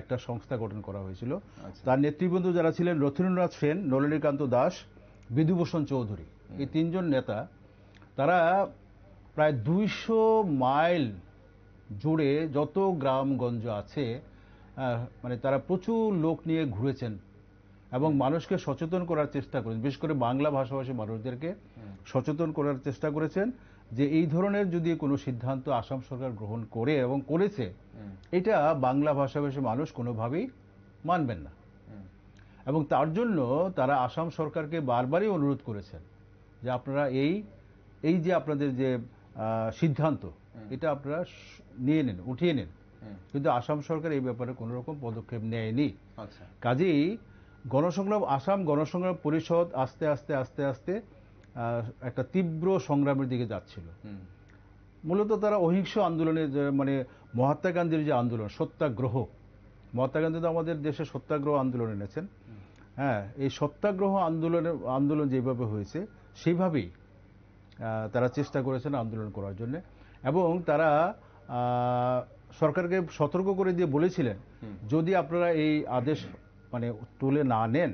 একটা সংস্থা গঠন করা হয়েছিল আচ্ছা। তার নেতৃবৃন্দ যারা ছিলেন রথীন্দ্রনাথ সেন নলিনীকান্ত দাস বিধুভূষণ চৌধুরী এই তিনজন নেতা তারা প্রায় দুইশো মাইল জুড়ে যত গ্রামগঞ্জ আছে মানে তারা প্রচুর লোক নিয়ে ঘুরেছেন এবং মানুষকে সচেতন করার চেষ্টা করেছেন বিশেষ করে বাংলা ভাষাভাষী মানুষদেরকে সচেতন করার চেষ্টা করেছেন যে এই ধরনের যদি কোনো সিদ্ধান্ত আসাম সরকার গ্রহণ করে এবং করেছে এটা বাংলা ভাষাভাষী মানুষ কোনোভাবেই মানবেন না এবং তার জন্য তারা আসাম সরকারকে বারবারই অনুরোধ করেছেন যে আপনারা এই এই যে আপনাদের যে সিদ্ধান্ত এটা আপনারা নিয়ে নেন উঠিয়ে নেন কিন্তু আসাম সরকার এই ব্যাপারে কোন রকম পদক্ষেপ নেয়নি আচ্ছা। কাজেই গণসংগ্রাম আসাম গণসংগ্রাম পরিষদ আস্তে আস্তে আস্তে আস্তে একটা তীব্র সংগ্রামের দিকে যাচ্ছিল মূলত তারা অহিংস আন্দোলনে মানে মহাত্মা গান্ধীর যে আন্দোলন সত্যাগ্রহ মহাত্মা গান্ধী তো আমাদের দেশে সত্যাগ্রহ আন্দোলন এনেছেন হ্যাঁ এই সত্যাগ্রহ আন্দোলনের আন্দোলন যেভাবে হয়েছে সেইভাবেই তারা চেষ্টা করেছেন আন্দোলন করার জন্য এবং তারা সরকারকে সতর্ক করে দিয়ে বলেছিলেন যদি আপনারা এই আদেশ মানে তুলে না নেন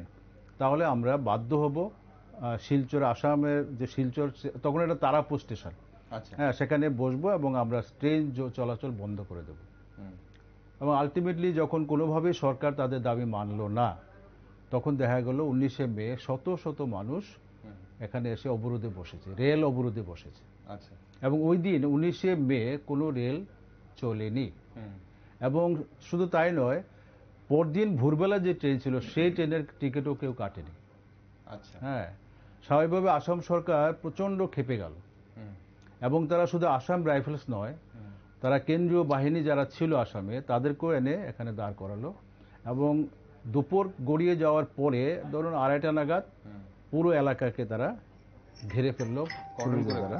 তাহলে আমরা বাধ্য হব শিলচর আসামের যে শিলচর তখন এটা তারাপুর স্টেশন আচ্ছা। হ্যাঁ সেখানে বসবো এবং আমরা ট্রেন চলাচল বন্ধ করে দেব এবং আলটিমেটলি যখন কোনোভাবেই সরকার তাদের দাবি মানল না তখন দেখা গেল উনিশে মে শত শত মানুষ এখানে এসে অবরোধে বসেছে রেল অবরোধে বসেছে আচ্ছা এবং ওই দিন উনিশে মে কোনো রেল চলেনি এবং শুধু তাই নয় পরদিন ভোরবেলা যে ট্রেন ছিল সেই ট্রেনের টিকিটও কেউ কাটেনি আচ্ছা হ্যাঁ স্বাভাবিকভাবে আসাম সরকার প্রচণ্ড খেপে গেল এবং তারা শুধু আসাম রাইফেলস নয় তারা কেন্দ্রীয় বাহিনী যারা ছিল আসামে তাদেরকেও এনে এখানে দাঁড় করালো এবং দুপুর গড়িয়ে যাওয়ার পরে ধরুন আড়াইটা নাগাদ পুরো এলাকাকে তারা ঘিরে ফেললো তারা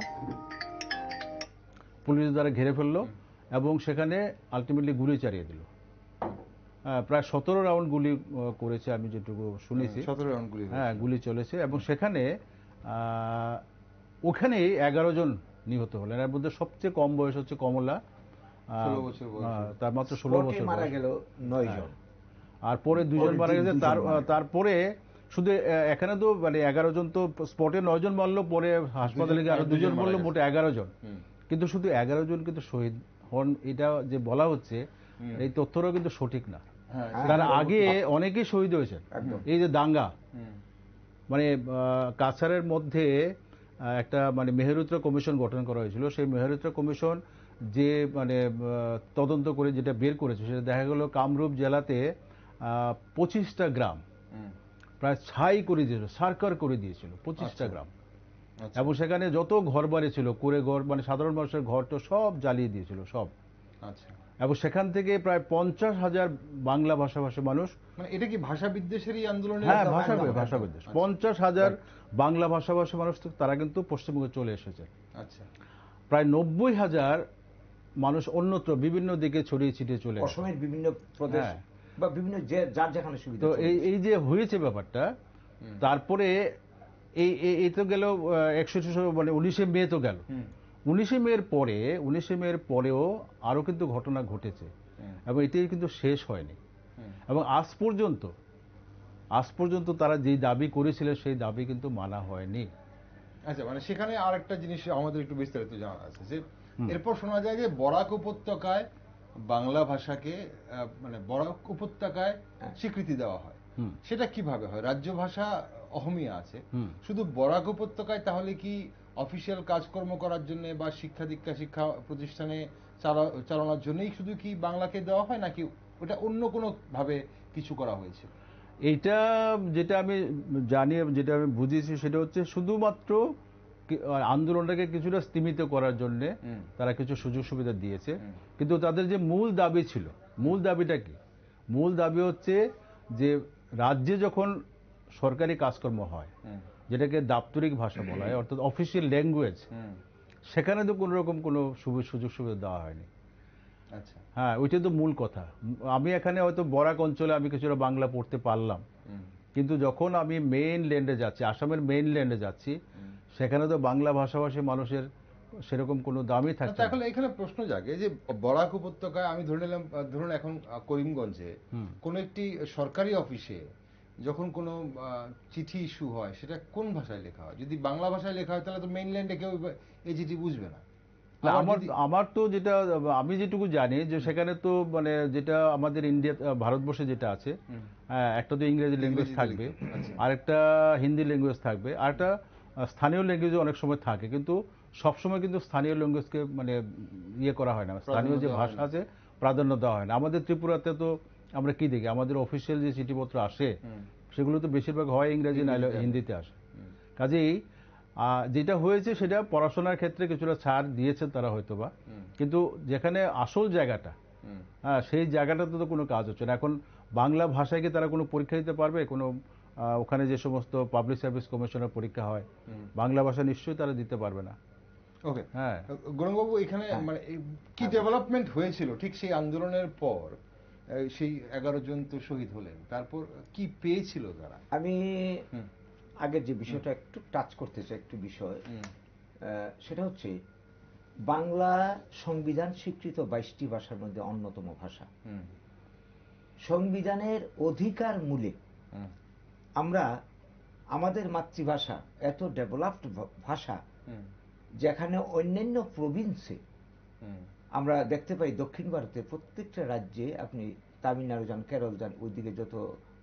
পুলিশ দ্বারা ঘিরে ফেললো এবং সেখানে আলটিমেটলি গুলি চালিয়ে দিল প্রায় সতেরো রাউন্ড গুলি করেছে আমি যেটুকু শুনেছি হ্যাঁ, সতেরো রাউন্ড গুলি হ্যাঁ গুলি চলেছে এবং সেখানে ওখানেই এগারো জন নিহত হলেন এর মধ্যে সবচেয়ে কম বয়স হচ্ছে কমলা তার মাত্র ষোলো বছর মারা গেল নয় জন হ্যাঁ। আর পরে দুজন মারা গেছে তার তারপরে শুধু এখানে তো মানে এগারো জন তো স্পটে নয় জন মারলো পরে হাসপাতালে আরো দুজন মারলো মোটে এগারো জন কিন্তু শুধু এগারো জন কিন্তু শহীদ হন এটা যে বলা হচ্ছে এই তথ্যটাও কিন্তু সঠিক না হ্যাঁ, তার আগে অনেকেই শহীদ হয়েছেন এই যে দাঙ্গা মানে কাছারের মধ্যে একটা মানে মেহরুত্র কমিশন গঠন করা হয়েছিল সেই মেহরুত্র কমিশন যে মানে তদন্ত করে যেটা বের করেছে সেটা দেখা গেল কামরূপ জেলাতে পঁচিশটা গ্রাম প্রায় ছাই করে দিয়েছিল সার্কার করে দিয়েছিল পঁচিশটা আচ্ছা। গ্রাম আচ্ছা। এবং সেখানে যত ঘর বাড়ি ছিল কুড়ে ঘর মানে সাধারণ মানুষের ঘর তো সব জ্বালিয়ে দিয়েছিল সব আচ্ছা। এবং সেখান থেকে প্রায় পঞ্চাশ হাজার বাংলা ভাষাভাষী মানুষ মানে এটা কি ভাষা বিদ্বেষেরই আন্দোলন হ্যাঁ ভাষা ভাষা বিদ্বেষ পঞ্চাশ হাজার আচ্ছা। বাংলা ভাষাভাষী মানুষ তারা কিন্তু পশ্চিমবঙ্গে চলে এসেছে আচ্ছা প্রায় নব্বই হাজার মানুষ অন্যত্র বিভিন্ন দিকে ছড়িয়ে ছিটিয়ে চলে অসমের বিভিন্ন প্রদেশ হ্যাঁ। বা বিভিন্ন যার যেখানে সুবিধা তো এই যে হয়েছে ব্যাপারটা তারপরে এই এই তো গেল একশো মানে উনিশে মে তো গেল উনিশে মের পরে উনিশে মের পরেও আরও কিন্তু ঘটনা ঘটেছে এবং এটি কিন্তু শেষ হয়নি এবং আজ পর্যন্ত আজ পর্যন্ত তারা যে দাবি করেছিল সেই দাবি কিন্তু মানা হয়নি আচ্ছা মানে সেখানে আর একটা জিনিস আমাদের একটু বিস্তারিত জানা আছে যে এরপর শোনা যায় যে বরাক উপত্যকায় বাংলা ভাষাকে মানে বরাক উপত্যকায় হ্যাঁ। স্বীকৃতি দেওয়া হয় সেটা কিভাবে হয় রাজ্য ভাষা অহমিয়া আছে শুধু বরাক উপত্যকায় তাহলে কি অফিসিয়াল কাজকর্ম করার জন্য বা শিক্ষা দীক্ষা শিক্ষা প্রতিষ্ঠানে চালানোর জন্যই শুধু কি বাংলাকে দেওয়া হয় নাকি ওটা অন্য কোনো ভাবে কিছু করা হয়েছে এইটা যেটা আমি জানি যেটা আমি বুঝেছি সেটা হচ্ছে শুধুমাত্র আন্দোলনটাকে কিছুটা স্তীমিত করার জন্য তারা কিছু সুযোগ সুবিধা দিয়েছে কিন্তু তাদের যে মূল দাবি ছিল মূল দাবিটা কি মূল দাবি হচ্ছে যে রাজ্যে যখন সরকারি কাজকর্ম হয় যেটাকে দাপ্তরিক ভাষা বলা হয় অর্থাৎ অফিসিয়াল ল্যাঙ্গুয়েজ সেখানে তো কোনো রকম কোনো সুযোগ সুবিধা দেওয়া হয়নি আচ্ছা হ্যাঁ ওইটাই তো মূল কথা আমি এখানে হয়তো বরাক অঞ্চলে আমি কিছুটা বাংলা পড়তে পারলাম কিন্তু যখন আমি মেইন ল্যান্ডে যাচ্ছি আসামের মেইন ল্যান্ডে যাচ্ছি সেখানে তো বাংলা ভাষাভাষী মানুষের সেরকম কোনো দামই থাকে এখন এখানে প্রশ্ন জাগে যে বরাক উপত্যকায় আমি ধরে নিলাম ধরুন এখন করিমগঞ্জে কোন একটি সরকারি অফিসে যখন কোনো চিঠি ইস্যু হয় সেটা কোন ভাষায় লেখা হয় যদি বাংলা ভাষায় লেখা হয় তাহলে তো মেইনল্যান্ডে কেউ এই চিঠি বুঝবে না আমার আমার তো যেটা আমি যেটুকু জানি যে সেখানে তো মানে যেটা আমাদের ইন্ডিয়া ভারতবর্ষে যেটা আছে একটা তো ইংরেজি ল্যাঙ্গুয়েজ আচ্ছা। থাকবে আরেকটা হিন্দি ল্যাঙ্গুয়েজ থাকবে আরেকটা স্থানীয় ল্যাঙ্গুয়েজও অনেক সময় থাকে কিন্তু সবসময় কিন্তু স্থানীয় ল্যাঙ্গুয়েজকে মানে ইয়ে করা হয় না স্থানীয় যে ভাষা আছে প্রাধান্য দেওয়া হয় না আমাদের ত্রিপুরাতে তো আমরা কি দেখি আমাদের অফিসিয়াল যে চিঠিপত্র আসে সেগুলো তো বেশিরভাগ হয় ইংরেজি নাহলে হিন্দিতে আসে কাজেই যেটা হয়েছে সেটা পড়াশোনার ক্ষেত্রে কিছুটা ছাড় দিয়েছে তারা হয়তো বা কিন্তু যেখানে আসল জায়গাটা হ্যাঁ সেই জায়গাটাতে তো কোনো কাজ হচ্ছে না এখন বাংলা ভাষায় কি তারা কোনো পরীক্ষা দিতে পারবে কোনো ওখানে যে সমস্ত পাবলিক সার্ভিস কমিশনের পরীক্ষা হয় বাংলা ভাষা নিশ্চয়ই তারা দিতে পারবে না ওকে হ্যাঁ গৌরবাবু এখানে হ্যাঁ। মানে কি ডেভেলপমেন্ট হ্যাঁ। হয়েছিল ঠিক সেই আন্দোলনের পর সেই এগারো জন তো শহীদ হলেন তারপর কি পেয়েছিল তারা আমি আগে যে বিষয়টা একটু টাচ করতে চাই একটু বিষয় সেটা হচ্ছে বাংলা সংবিধান স্বীকৃত বাইশটি ভাষার মধ্যে অন্যতম ভাষা সংবিধানের অধিকার মূলে আমরা আমাদের মাতৃভাষা এত ডেভেলপড ভাষা যেখানে অন্যান্য প্রভিন্সে আমরা দেখতে পাই দক্ষিণ ভারতে প্রত্যেকটা রাজ্যে আপনি তামিলনাড়ু যান কেরল যান ওইদিকে যত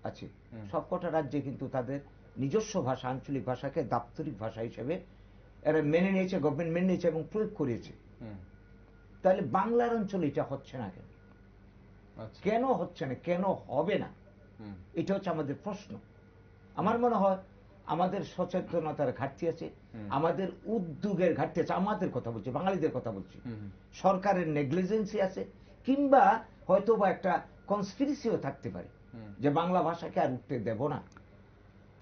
আছে সবকটা রাজ্যে কিন্তু তাদের নিজস্ব ভাষা আঞ্চলিক ভাষাকে দাপ্তরিক ভাষা হিসেবে এরা মেনে নিয়েছে গভর্নমেন্ট মেনে নিয়েছে এবং প্রয়োগ করেছে তাহলে বাংলার অঞ্চলে এটা হচ্ছে না কেন আচ্ছা। কেন হচ্ছে না কেন হবে না এটা হচ্ছে আমাদের প্রশ্ন আমার মনে হয় আমাদের সচেতনতার ঘাটতি আছে আমাদের উদ্যোগের ঘাটতি আছে আমাদের কথা বলছি বাঙালিদের কথা বলছি সরকারের নেগলিজেন্সি আছে কিংবা হয়তো বা একটা কনস্পিরিসিও থাকতে পারে যে বাংলা ভাষাকে আর উঠতে দেব না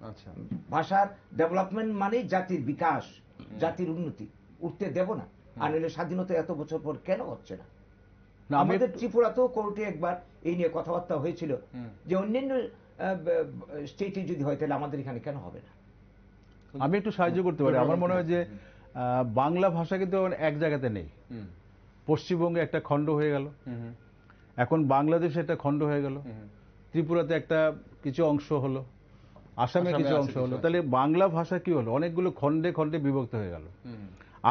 আচ্ছা। ভাষার ডেভেলপমেন্ট মানে জাতির বিকাশ জাতির উন্নতি উঠতে দেব না আর নিলে স্বাধীনতা এত বছর পর কেন হচ্ছে না আমাদের ত্রিপুরাতেও কোর্টে একবার এই নিয়ে কথাবার্তা হয়েছিল যে অন্যান্য স্টেটে যদি হয় তাহলে আমাদের এখানে কেন হবে না আমি একটু সাহায্য করতে পারি আমার মনে হয় যে হ্যাঁ। বাংলা ভাষা কিন্তু এক জায়গাতে নেই পশ্চিমবঙ্গে একটা খণ্ড হয়ে গেল এখন বাংলাদেশে একটা খণ্ড হয়ে গেল ত্রিপুরাতে একটা কিছু অংশ হলো আসামে কিছু অংশ হলো তাহলে বাংলা ভাষা কি হলো অনেকগুলো খণ্ডে খণ্ডে বিভক্ত হয়ে গেল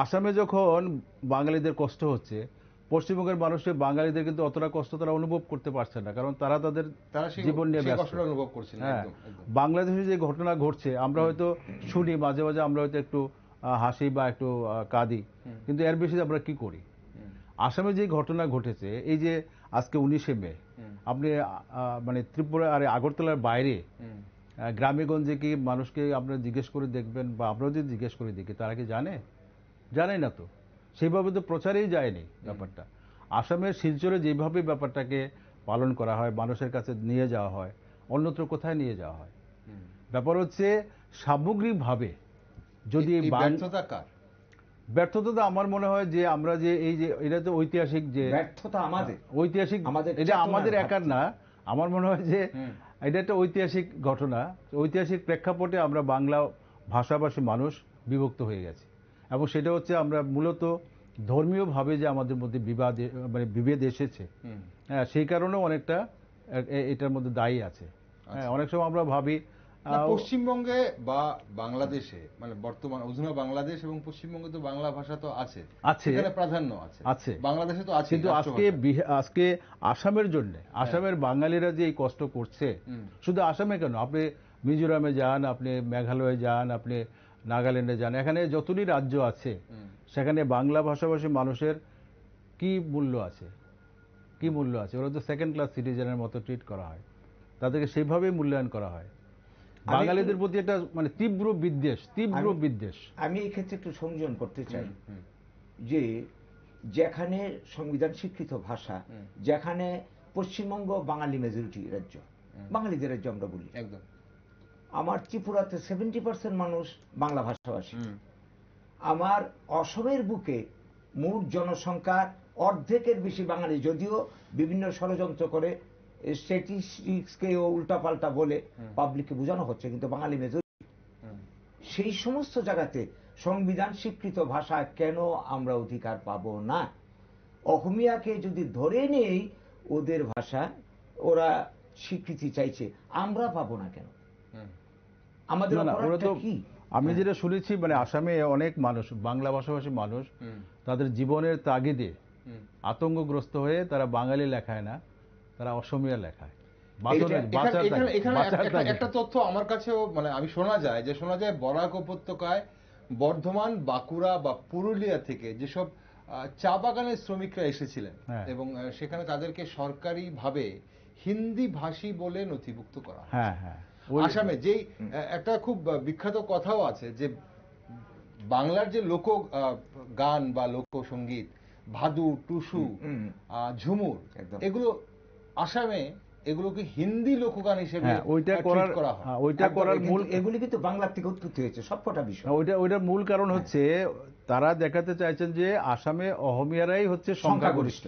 আসামে যখন বাঙালিদের কষ্ট হচ্ছে পশ্চিমবঙ্গের মানুষের বাঙালিদের কিন্তু অতটা কষ্ট তারা অনুভব করতে পারছে না কারণ তারা তাদের জীবন নিয়ে ব্যস্ত অনুভব করছে হ্যাঁ বাংলাদেশে যে ঘটনা ঘটছে আমরা হয়তো শুনি মাঝে মাঝে আমরা হয়তো একটু হাসি বা একটু কাঁদি কিন্তু এর বেশি আমরা কি করি আসামে যে ঘটনা ঘটেছে এই যে আজকে উনিশে মে আপনি মানে ত্রিপুরা আর আগরতলার বাইরে গ্রামেগঞ্জে কি মানুষকে আপনারা জিজ্ঞেস করে দেখবেন বা আমরাও যদি জিজ্ঞেস করে দেখি তারা কি জানে জানে না তো সেইভাবে তো প্রচারেই যায়নি ব্যাপারটা আসামের শিলচরে যেভাবে ব্যাপারটাকে পালন করা হয় মানুষের কাছে নিয়ে যাওয়া হয় অন্যত্র কোথায় নিয়ে যাওয়া হয় ব্যাপার হচ্ছে সামগ্রিকভাবে যদি ব্যর্থতা তো আমার মনে হয় যে আমরা যে এই যে এটা তো ঐতিহাসিক যে ব্যর্থতা আমাদের হ্যাঁ, ঐতিহাসিক এটা আমাদের একার না আমার মনে হয় যে এটা একটা ঐতিহাসিক ঘটনা ঐতিহাসিক প্রেক্ষাপটে আমরা বাংলা ভাষাভাষী মানুষ বিভক্ত হয়ে গেছে এবং সেটা হচ্ছে আমরা মূলত ধর্মীয়ভাবে যে আমাদের মধ্যে বিবাদ মানে বিভেদ এসেছে হ্যাঁ সেই কারণেও অনেকটা এটার মধ্যে দায়ী আছে হ্যাঁ আচ্ছা। অনেক সময় আমরা ভাবি পশ্চিমবঙ্গে বা বাংলাদেশে মানে বর্তমান অধুনা বাংলাদেশ এবং পশ্চিমবঙ্গে তো বাংলা ভাষা তো আছে আছে প্রাধান্য আছে আছে বাংলাদেশে তো আছে কিন্তু আজকে আজকে আসামের জন্য হ্যাঁ। আসামের বাঙালিরা যে এই কষ্ট করছে শুধু আসামে কেন আপনি মিজোরামে যান আপনি মেঘালয়ে যান আপনি নাগাল্যান্ডে যান এখানে যতই রাজ্য আছে সেখানে বাংলা ভাষাভাষী মানুষের কি মূল্য আছে কি মূল্য আছে ওরা তো সেকেন্ড ক্লাস সিটিজেনের মতো ট্রিট করা হয় তাদেরকে সেভাবেই মূল্যায়ন করা হয় বাঙালিদের প্রতি একটা মানে তীব্র বিদ্বেষ তীব্র বিদ্বেষ আমি এই ক্ষেত্রে একটু সংযোজন করতে চাই যে যেখানে সংবিধান শিক্ষিত ভাষা যেখানে পশ্চিমবঙ্গ বাঙালি মেজরিটি রাজ্য বাঙালিদের রাজ্য আমরা বলি একদম আমার ত্রিপুরাতে সেভেন্টি পার্সেন্ট মানুষ বাংলা ভাষাভাষী আমার অসমের বুকে মোট জনসংখ্যার অর্ধেকের বেশি বাঙালি যদিও বিভিন্ন ষড়যন্ত্র করে স্ট্যাটিস্টিক্সকেও উল্টাপাল্টা বলে পাবলিককে বোঝানো হচ্ছে কিন্তু বাঙালি মেজরিটি সেই সমস্ত জায়গাতে সংবিধান স্বীকৃত ভাষা কেন আমরা অধিকার পাব না অহমিয়াকে যদি ধরে নেই ওদের ভাষা ওরা স্বীকৃতি চাইছে আমরা পাবো না কেন আমাদের ওরা তো আমি হ্যাঁ। যেটা শুনেছি মানে আসামে অনেক মানুষ বাংলা ভাষাভাষী মানুষ তাদের জীবনের তাগিদে আতঙ্কগ্রস্ত হয়ে তারা বাঙালি লেখায় না তারা অসমীয়া লেখায় একটা তথ্য আমার কাছেও মানে আমি শোনা যায় যে শোনা যায় বরাক উপত্যকায় বর্ধমান বাঁকুড়া বা পুরুলিয়া থেকে যেসব চা বাগানের শ্রমিকরা এসেছিলেন হ্যাঁ। এবং সেখানে তাদেরকে সরকারিভাবে হিন্দি ভাষী বলে নথিভুক্ত করা হ্যাঁ হ্যাঁ আসামে যে একটা খুব বিখ্যাত কথাও আছে যে বাংলার যে লোক গান বা লোকসঙ্গীত ভাদু টুসু ঝুমুর এগুলো আসামে এগুলোকে হিন্দি লোকগান হিসেবে হ্যাঁ, ওইটা করার হ্যাঁ, ওইটা করার মূল এগুলি কিন্তু বাংলার থেকে উৎপত্তি হয়েছে সবকটা বিষয় হ্যাঁ, ওইটা ওইটা মূল কারণ হচ্ছে তারা দেখাতে চাইছেন যে আসামে অহমিয়ারাই হচ্ছে সংখ্যাগরিষ্ঠ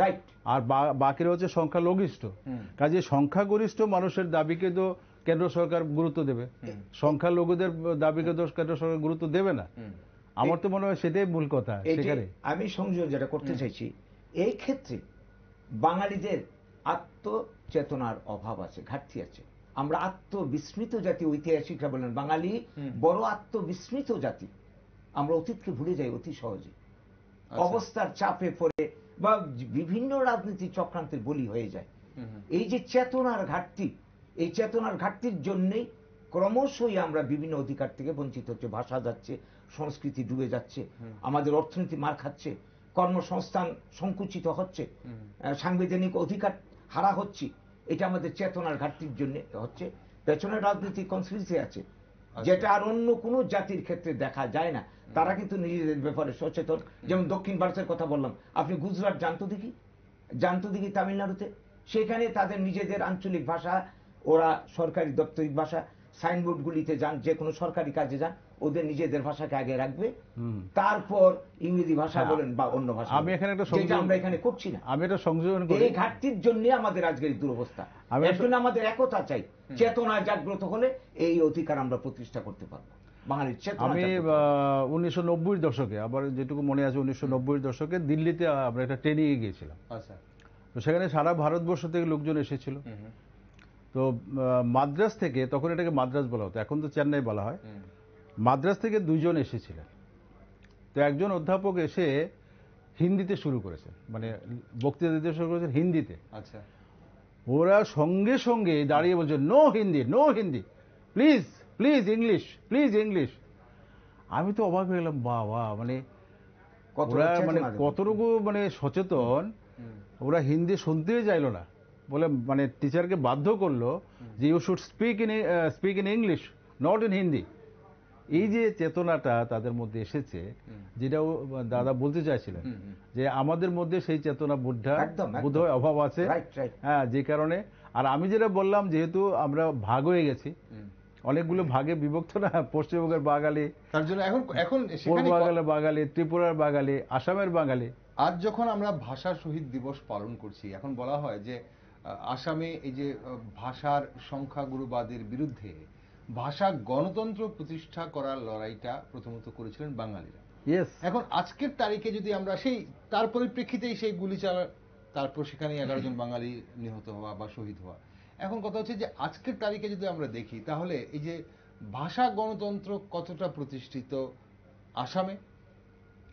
রাইট আর বাকিরা হচ্ছে সংখ্যালঘিষ্ঠ কাজে সংখ্যাগরিষ্ঠ মানুষের দাবিকে তো কেন্দ্র সরকার গুরুত্ব দেবে লঘুদের দাবিকে দোষ কেন্দ্র সরকার গুরুত্ব দেবে না আমার তো মনে হয় সেটাই মূল কথা সেখানে আমি সংযোগ যেটা করতে চাইছি এই ক্ষেত্রে বাঙালিদের আত্মচেতনার অভাব আছে ঘাটতি আছে আমরা আত্মবিস্মৃত জাতি ঐতিহাসিকরা বলেন বাঙালি বড় আত্মবিস্মৃত জাতি আমরা অতীতকে ভুলে যাই অতি সহজে আচ্ছা। অবস্থার চাপে পড়ে বা বিভিন্ন রাজনীতি চক্রান্তের বলি হয়ে যায় এই যে চেতনার ঘাটতি এই চেতনার ঘাটতির জন্যেই ক্রমশই আমরা বিভিন্ন অধিকার থেকে বঞ্চিত হচ্ছে ভাষা যাচ্ছে সংস্কৃতি ডুবে যাচ্ছে আমাদের অর্থনীতি মার খাচ্ছে কর্মসংস্থান সংকুচিত হচ্ছে সাংবিধানিক অধিকার হারা হচ্ছে এটা আমাদের চেতনার ঘাটতির জন্য হচ্ছে পেছনে রাজনীতি কনসিলসি আছে যেটা আর অন্য কোনো জাতির ক্ষেত্রে দেখা যায় না তারা কিন্তু নিজেদের ব্যাপারে সচেতন যেমন দক্ষিণ ভারতের কথা বললাম আপনি গুজরাট জানতো দেখি জানতো দেখি তামিলনাড়ুতে সেখানে তাদের নিজেদের আঞ্চলিক ভাষা ওরা সরকারি দপ্তরিক ভাষা সাইনবোর্ডগুলিতে যান যে কোনো সরকারি কাজে যান ওদের নিজেদের ভাষাকে আগে রাখবে তারপর ইংরেজি ভাষা হ্যাঁ। বলেন বা অন্য ভাষা আমি এখানে একটা সংযোজন আমরা এখানে করছি না আমি এটা সংযোজন করি এই ঘাটতির জন্য আমাদের আজকের দুরবস্থা এর জন্য আমাদের একতা চাই চেতনা জাগ্রত হলে এই অধিকার আমরা প্রতিষ্ঠা করতে পারবো বাঙালির আমি উনিশশো দশকে আবার যেটুকু মনে আছে উনিশশো দশকে দিল্লিতে আমরা একটা ট্রেনিং এ গিয়েছিলাম আচ্ছা। তো সেখানে সারা ভারতবর্ষ থেকে লোকজন এসেছিল তো মাদ্রাস থেকে তখন এটাকে মাদ্রাস বলা হতো এখন তো চেন্নাই বলা হয় মাদ্রাস থেকে দুজন এসেছিলেন তো একজন অধ্যাপক এসে হিন্দিতে শুরু করেছেন মানে বক্তৃতা দিতে শুরু করেছেন হিন্দিতে আচ্ছা ওরা সঙ্গে সঙ্গে দাঁড়িয়ে বলছে no Hindi no Hindi please please English please English আমি তো অবাক হয়ে গেলাম বাবা মানে ওরা মানে কতটুকু মানে সচেতন ওরা হিন্দি শুনতেই চাইল না বলে মানে টিচারকে বাধ্য করলো যে you should speak in speak in English not in Hindi এই যে চেতনাটা তাদের মধ্যে এসেছে যেটা দাদা বলতে চাইছিলেন যে আমাদের মধ্যে সেই চেতনা বুদ্ধা বোধ অভাব আছে হ্যাঁ যে কারণে আর আমি যেটা বললাম যেহেতু আমরা ভাগ হয়ে গেছি অনেকগুলো ভাগে বিভক্ত না পশ্চিমবঙ্গের বাঙালি তার জন্য এখন এখন বাঙালি বাঙালি ত্রিপুরার বাঙালি আসামের বাঙালি আজ যখন আমরা ভাষা শহীদ দিবস পালন করছি এখন বলা হয় যে আসামে এই যে ভাষার সংখ্যাগুরুবাদের বিরুদ্ধে ভাষা গণতন্ত্র প্রতিষ্ঠা করার লড়াইটা প্রথমত করেছিলেন বাঙালিরা এখন আজকের তারিখে যদি আমরা সেই তার পরিপ্রেক্ষিতেই সেই গুলি চালা তারপর সেখানে এগারো জন বাঙালি নিহত হওয়া বা শহীদ হওয়া এখন কথা হচ্ছে যে আজকের তারিখে যদি আমরা দেখি তাহলে এই যে ভাষা গণতন্ত্র কতটা প্রতিষ্ঠিত আসামে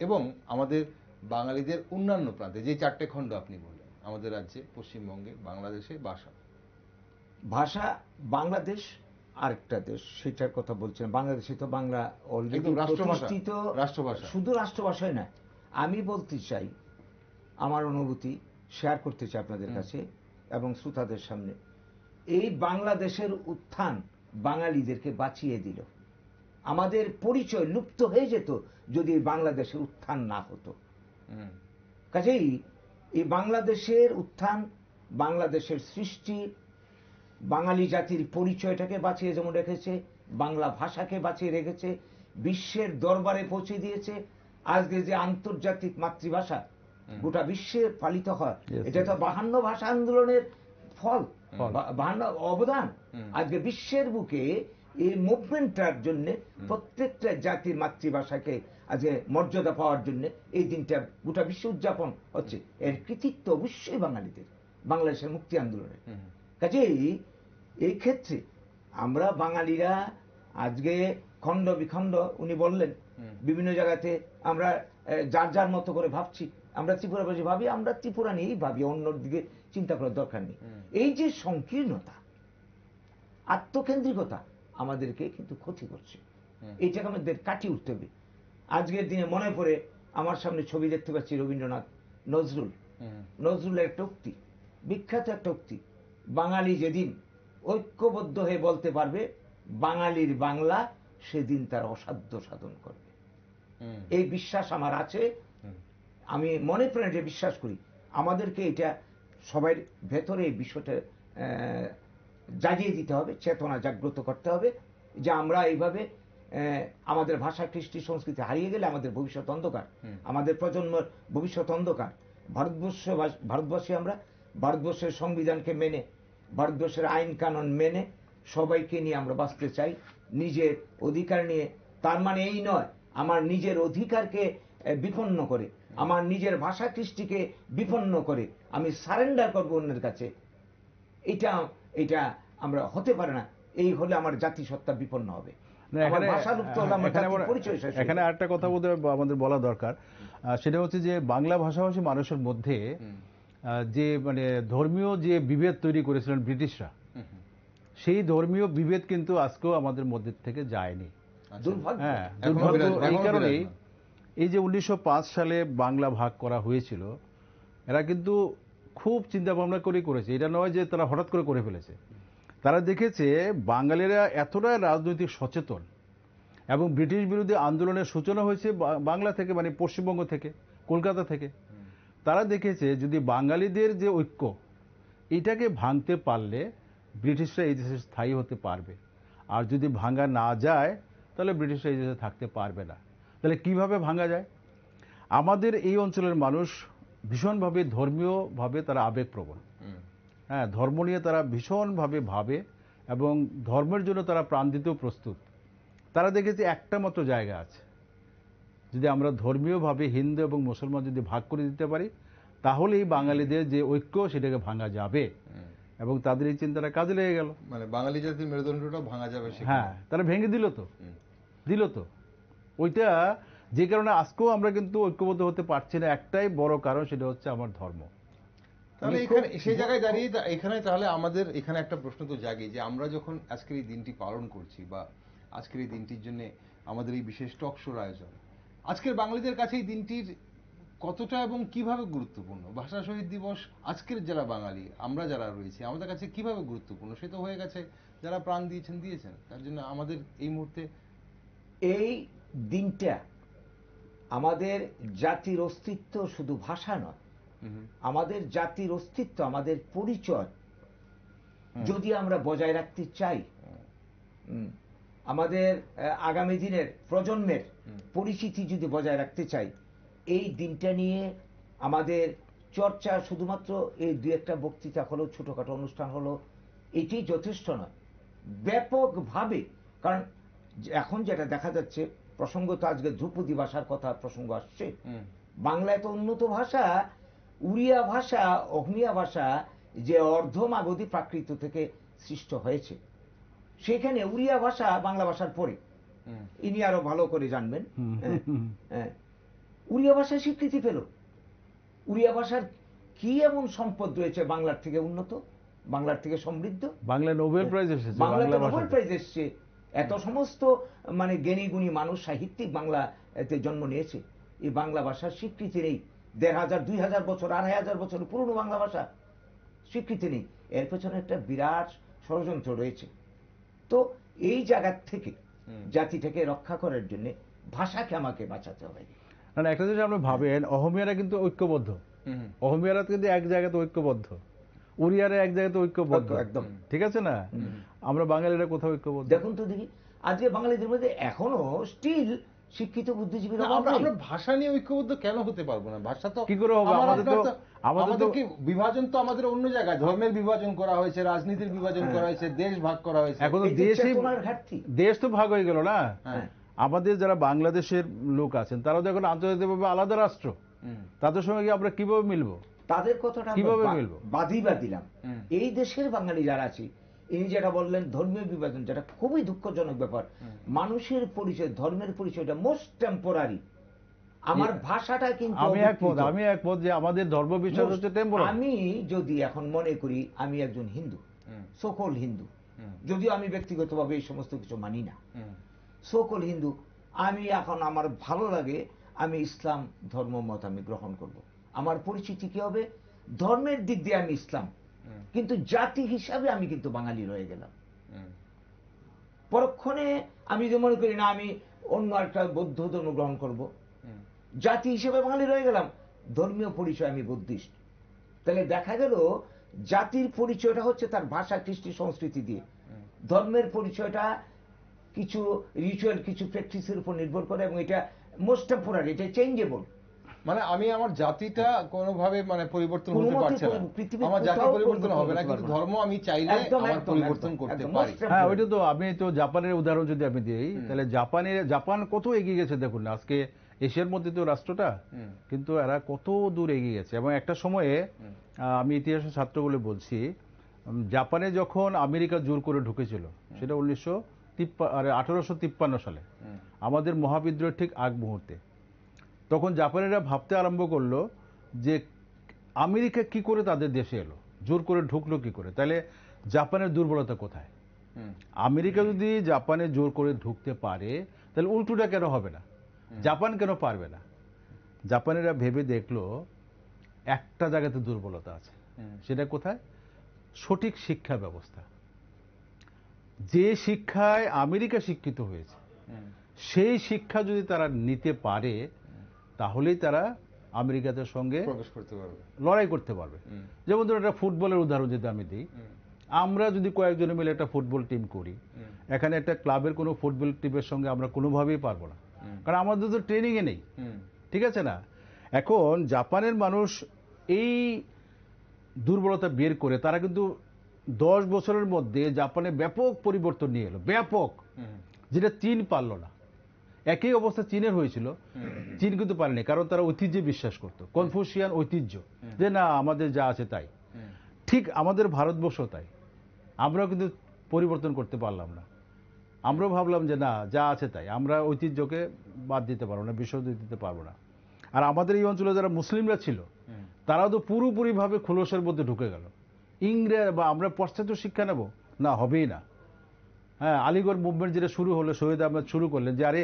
এবং আমাদের বাঙালিদের অন্যান্য প্রান্তে যে চারটে খণ্ড আপনি বলেন আমাদের রাজ্যে পশ্চিমবঙ্গে বাংলাদেশে ভাষা ভাষা বাংলাদেশ আরেকটা দেশ সেটার কথা বলছেন বাংলাদেশে তো বাংলা অলরেডি প্রতিষ্ঠিত রাষ্ট্রভাষা শুধু রাষ্ট্রভাষায় না আমি বলতে চাই আমার অনুভূতি শেয়ার করতে চাই আপনাদের কাছে এবং শ্রোতাদের সামনে এই বাংলাদেশের উত্থান বাঙালিদেরকে বাঁচিয়ে দিল আমাদের পরিচয় লুপ্ত হয়ে যেত যদি বাংলাদেশের উত্থান না হতো কাজেই এই বাংলাদেশের উত্থান বাংলাদেশের সৃষ্টি বাঙালি জাতির পরিচয়টাকে বাঁচিয়ে যেমন রেখেছে বাংলা ভাষাকে বাঁচিয়ে রেখেছে বিশ্বের দরবারে পৌঁছে দিয়েছে আজকে যে আন্তর্জাতিক মাতৃভাষা গোটা বিশ্বে পালিত হয় এটা তো বাহান্ন ভাষা আন্দোলনের ফল বাহান্ন অবদান আজকে বিশ্বের বুকে এই মুভমেন্টটার জন্য প্রত্যেকটা জাতির মাতৃভাষাকে আজকে মর্যাদা পাওয়ার জন্য এই দিনটা গোটা বিশ্ব উদযাপন হচ্ছে এর কৃতিত্ব অবশ্যই বাঙালিদের বাংলাদেশের মুক্তি আন্দোলনে কাজেই এই ক্ষেত্রে আমরা বাঙালিরা আজকে খণ্ড বিখণ্ড উনি বললেন বিভিন্ন জায়গাতে আমরা যার যার মতো করে ভাবছি আমরা ত্রিপুরাবাসী ভাবি আমরা ত্রিপুরা নিয়েই ভাবি অন্যর দিকে চিন্তা করার দরকার নেই এই যে সংকীর্ণতা আত্মকেন্দ্রিকতা আমাদেরকে কিন্তু ক্ষতি করছে এইটাকে আমাদের কাটিয়ে উঠতে হবে আজকের দিনে মনে পড়ে আমার সামনে ছবি দেখতে পাচ্ছি রবীন্দ্রনাথ নজরুল নজরুলের একটা উক্তি বিখ্যাত একটা উক্তি বাঙালি যেদিন ঐক্যবদ্ধ হয়ে বলতে পারবে বাঙালির বাংলা সেদিন তার অসাধ্য সাধন করবে এই বিশ্বাস আমার আছে আমি মনে প্রাণে বিশ্বাস করি আমাদেরকে এটা সবাই ভেতরে এই বিষয়টা জাগিয়ে দিতে হবে চেতনা জাগ্রত করতে হবে যে আমরা এইভাবে আমাদের ভাষা কৃষ্টি সংস্কৃতি হারিয়ে গেলে আমাদের ভবিষ্যৎ অন্ধকার আমাদের প্রজন্মের ভবিষ্যৎ অন্ধকার ভারতবর্ষ ভারতবর্ষে আমরা ভারতবর্ষের সংবিধানকে মেনে ভারতবর্ষের আইন কানুন মেনে সবাইকে নিয়ে আমরা বাঁচতে চাই নিজের অধিকার নিয়ে তার মানে এই নয় আমার নিজের অধিকারকে বিপন্ন করে আমার নিজের ভাষা কৃষ্টিকে বিপন্ন করে আমি সারেন্ডার করবো অন্যের কাছে এটা এটা আমরা হতে পারে না এই হলে আমার জাতিসত্তা বিপন্ন হবে এখানে হ্যাঁ, একটা কথা বোধ আমাদের বলা দরকার সেটা হচ্ছে যে বাংলা ভাষাভাষী মানুষের মধ্যে যে মানে ধর্মীয় যে বিভেদ তৈরি করেছিলেন ব্রিটিশরা সেই ধর্মীয় বিভেদ কিন্তু আজকেও আমাদের মধ্যে থেকে যায়নি আচ্ছা। দুর্ভাগ্য হ্যাঁ, এই কারণে এই যে উনিশশো সালে বাংলা ভাগ করা হয়েছিল এরা কিন্তু খুব চিন্তা ভাবনা করে করেছে এটা নয় যে তারা হঠাৎ করে করে ফেলেছে তারা দেখেছে বাঙালিরা এতটাই রাজনৈতিক সচেতন এবং ব্রিটিশ বিরোধী আন্দোলনের সূচনা হয়েছে বাংলা থেকে মানে পশ্চিমবঙ্গ থেকে কলকাতা থেকে তারা দেখেছে যদি বাঙালিদের যে ঐক্য এটাকে ভাঙতে পারলে ব্রিটিশরা এই দেশে স্থায়ী হতে পারবে আর যদি ভাঙা না যায় তাহলে ব্রিটিশরা এই দেশে থাকতে পারবে না তাহলে কিভাবে ভাঙা যায় আমাদের এই অঞ্চলের মানুষ ভীষণভাবে ধর্মীয়ভাবে তারা আবেগপ্রবণ হ্যাঁ ধর্ম নিয়ে তারা ভীষণভাবে ভাবে এবং ধর্মের জন্য তারা প্রাণ দিতেও প্রস্তুত তারা দেখেছে একটা মাত্র জায়গা আছে যদি আমরা ধর্মীয়ভাবে হিন্দু এবং মুসলমান যদি ভাগ করে দিতে পারি তাহলেই বাঙালিদের যে ঐক্য সেটাকে ভাঙা যাবে এবং তাদের এই চিন্তাটা কাজে লেগে গেল মানে বাঙালি জাতির মেরুদণ্ডটা ভাঙা যাবে হ্যাঁ তারা ভেঙে দিল তো দিল তো ওইটা যে কারণে আজকেও আমরা কিন্তু ঐক্যবদ্ধ হতে পারছি না একটাই বড় কারণ সেটা হচ্ছে আমার ধর্ম তাহলে এখানে সেই জায়গায় দাঁড়িয়ে এখানে তাহলে আমাদের এখানে একটা প্রশ্ন তো জাগে যে আমরা যখন আজকের এই দিনটি পালন করছি বা আজকের এই দিনটির জন্য আমাদের এই বিশেষ টক শোর আয়োজন আজকের বাঙালিদের কাছে এই দিনটির কতটা এবং কিভাবে গুরুত্বপূর্ণ ভাষা শহীদ দিবস আজকের যারা বাঙালি আমরা যারা রয়েছি আমাদের কাছে কিভাবে গুরুত্বপূর্ণ সে তো হয়ে গেছে যারা প্রাণ দিয়েছেন দিয়েছেন তার জন্য আমাদের এই মুহূর্তে এই দিনটা আমাদের জাতির অস্তিত্ব শুধু ভাষা নয় আমাদের জাতির অস্তিত্ব আমাদের পরিচয় যদি আমরা বজায় রাখতে চাই আমাদের আগামী দিনের প্রজন্মের পরিচিতি যদি বজায় রাখতে চাই এই দিনটা নিয়ে আমাদের চর্চা শুধুমাত্র এই দু একটা বক্তৃতা হলো ছোটোখাটো অনুষ্ঠান হলো এটি যথেষ্ট নয় ব্যাপকভাবে কারণ এখন যেটা দেখা যাচ্ছে প্রসঙ্গ তো আজকে ধ্রুপদী ভাষার কথা প্রসঙ্গ আসছে বাংলায় তো উন্নত ভাষা উড়িয়া ভাষা অগ্নিয়া ভাষা যে অর্ধ মাগধী প্রাকৃত থেকে সৃষ্ট হয়েছে সেখানে উড়িয়া ভাষা বাংলা ভাষার পরে ইনি আরো ভালো করে জানবেন হ্যাঁ, হ্যাঁ। উড়িয়া ভাষা স্বীকৃতি পেল উড়িয়া ভাষার কি এমন সম্পদ রয়েছে বাংলার থেকে উন্নত বাংলার থেকে সমৃদ্ধ বাংলা নোবেল প্রাইজ এসেছে বাংলা নোবেল প্রাইজ এসেছে এত সমস্ত মানে জ্ঞানী গুণী মানুষ সাহিত্যিক বাংলাতে জন্ম নিয়েছে এই বাংলা ভাষার স্বীকৃতি নেই দেড় হাজার দুই হাজার বছর আড়াই হাজার বছর পুরনো বাংলা ভাষা স্বীকৃতি নেই এর পেছনে একটা বিরাট ষড়যন্ত্র রয়েছে তো এই জায়গার থেকে জাতিটাকে রক্ষা করার জন্য ভাষাকে আমাকে বাঁচাতে হবে না একটা জিনিস আপনি ভাবেন অহমিয়ারা কিন্তু ঐক্যবদ্ধ অহমিয়ারা কিন্তু এক জায়গাতে ঐক্যবদ্ধ উড়িয়ারা এক জায়গাতে ঐক্যবদ্ধ একদম ঠিক আছে না আমরা বাঙালিরা কোথাও ঐক্যবদ্ধ দেখুন তো দেখি আজকে বাঙালিদের মধ্যে এখনো স্টিল শিক্ষিত বুদ্ধিজীবী আমরা আমরা ভাষা নিয়ে ঐক্যবদ্ধ কেন হতে পারবো না ভাষা তো কি করে হবে আমাদের তো আমাদের কি বিভাজন তো আমাদের অন্য জায়গায় ধর্মের বিভাজন করা হয়েছে রাজনীতির বিভাজন করা হয়েছে হ্যাঁ। দেশ ভাগ করা হয়েছে এখন দেশই দেশ তো ভাগ হয়ে গেল না হ্যাঁ। আমাদের যারা বাংলাদেশের লোক আছেন তারা তো এখন আন্তর্জাতিকভাবে আলাদা রাষ্ট্র তাদের সঙ্গে আমরা কিভাবে মিলবো তাদের কথাটা কিভাবে মিলবো বাদই বা দিলাম এই দেশের বাঙালি যারা আছি ইনি যেটা বললেন ধর্মীয় বিভাজন যেটা খুবই দুঃখজনক ব্যাপার মানুষের পরিচয় ধর্মের পরিচয়টা মোস্ট টেম্পোরারি আমার ভাষাটা কিন্তু আমি একমত আমি একমত যে আমাদের ধর্ম বিশ্বাস হচ্ছে টেম্পোরারি আমি যদি এখন মনে করি আমি একজন হিন্দু সকল হিন্দু যদিও আমি ব্যক্তিগতভাবে এই সমস্ত কিছু মানি না সকল হিন্দু আমি এখন আমার ভালো লাগে আমি ইসলাম ধর্ম মত আমি গ্রহণ করব আমার পরিচিতি কি হবে ধর্মের দিক দিয়ে আমি ইসলাম কিন্তু জাতি হিসাবে আমি কিন্তু বাঙালি রয়ে গেলাম পরক্ষণে আমি যদি মনে করি না আমি অন্য একটা বৌদ্ধ ধর্ম গ্রহণ করব জাতি হিসেবে বাঙালি রয়ে গেলাম ধর্মীয় পরিচয় আমি বুদ্ধিস্ট তাহলে দেখা গেল জাতির পরিচয়টা হচ্ছে তার ভাষা কৃষ্টি সংস্কৃতি দিয়ে ধর্মের পরিচয়টা কিছু রিচুয়াল কিছু প্র্যাকটিসের উপর নির্ভর করে এবং এটা মোস্ট টেম্পোরারি এটা চেঞ্জেবল মানে আমি আমার জাতিটা কোনোভাবে মানে পরিবর্তন হতে পারছে না আমার জাতি পরিবর্তন হবে না কিন্তু ধর্ম আমি চাইলে আমার পরিবর্তন করতে পারি হ্যাঁ ওইটা তো আমি তো জাপানের উদাহরণ যদি আমি দিই তাহলে জাপানের জাপান কত এগিয়ে গেছে দেখুন আজকে এশিয়ার মধ্যে তো রাষ্ট্রটা কিন্তু এরা কত দূর এগিয়ে গেছে এবং একটা সময়ে আমি ইতিহাসের ছাত্রগুলো বলছি জাপানে যখন আমেরিকা জোর করে ঢুকেছিল সেটা উনিশশো তিপ্পা আঠারোশো তিপ্পান্ন সালে আমাদের মহাবিদ্রোহের ঠিক আগ মুহূর্তে তখন জাপানিরা ভাবতে আরম্ভ করলো যে আমেরিকা কি করে তাদের দেশে এলো জোর করে ঢুকলো কি করে তাহলে জাপানের দুর্বলতা কোথায় আমেরিকা যদি জাপানে জোর করে ঢুকতে পারে তাহলে উল্টোটা কেন হবে না জাপান কেন পারবে না জাপানিরা ভেবে দেখলো একটা জায়গাতে দুর্বলতা আছে সেটা কোথায় সঠিক শিক্ষা ব্যবস্থা যে শিক্ষায় আমেরিকা শিক্ষিত হয়েছে সেই শিক্ষা যদি তারা নিতে পারে তাহলেই তারা আমেরিকাদের সঙ্গে লড়াই করতে পারবে যেমন ধরুন একটা ফুটবলের উদাহরণ যদি আমি দিই আমরা যদি কয়েকজনে মিলে একটা ফুটবল টিম করি এখানে একটা ক্লাবের কোনো ফুটবল টিমের সঙ্গে আমরা কোনোভাবেই পারবো না কারণ আমাদের তো ট্রেনিংয়ে নেই ঠিক আছে না এখন জাপানের মানুষ এই দুর্বলতা বের করে তারা কিন্তু দশ বছরের মধ্যে জাপানে ব্যাপক পরিবর্তন নিয়ে এলো ব্যাপক যেটা চীন পারল না একই অবস্থা চীনের হয়েছিল চীন কিন্তু পারেনি কারণ তারা ঐতিহ্যে বিশ্বাস করত কনফুসিয়ান ঐতিহ্য যে না আমাদের যা আছে তাই ঠিক আমাদের ভারতবর্ষ তাই আমরাও কিন্তু পরিবর্তন করতে পারলাম না আমরাও ভাবলাম যে না যা আছে তাই আমরা ঐতিহ্যকে বাদ দিতে পারবো না বিশ্ব দিতে পারবো না আর আমাদের এই অঞ্চলে যারা মুসলিমরা ছিল তারাও তো পুরোপুরিভাবে খোলসের মধ্যে ঢুকে গেল ইংরেজ বা আমরা পশ্চাত্য শিক্ষা নেব না হবেই না হ্যাঁ আলিগড় মুভমেন্ট যেটা শুরু হলো সৈয়দ আহমেদ শুরু করলেন যে আরে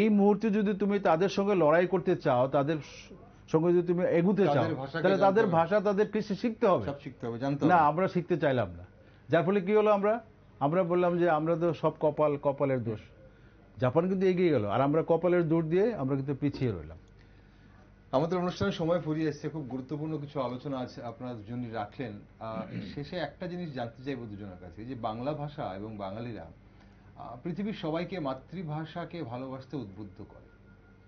এই মুহূর্তে যদি তুমি তাদের সঙ্গে লড়াই করতে চাও তাদের সঙ্গে যদি তুমি এগুতে চাও তাহলে তাদের ভাষা তাদের কৃষি শিখতে হবে না আমরা শিখতে চাইলাম না যার ফলে কি হলো আমরা আমরা বললাম যে আমরা তো সব কপাল কপালের দোষ জাপান কিন্তু এগিয়ে গেল আর আমরা কপালের দূর দিয়ে আমরা কিন্তু পিছিয়ে রইলাম আমাদের অনুষ্ঠানের সময় ফুরিয়ে এসছে খুব গুরুত্বপূর্ণ কিছু আলোচনা আছে আপনারা দুজনই রাখলেন শেষে একটা জিনিস জানতে চাইবো দুজনের কাছে যে বাংলা ভাষা এবং বাঙালিরা পৃথিবীর সবাইকে মাতৃভাষাকে ভালোবাসতে উদ্বুদ্ধ করে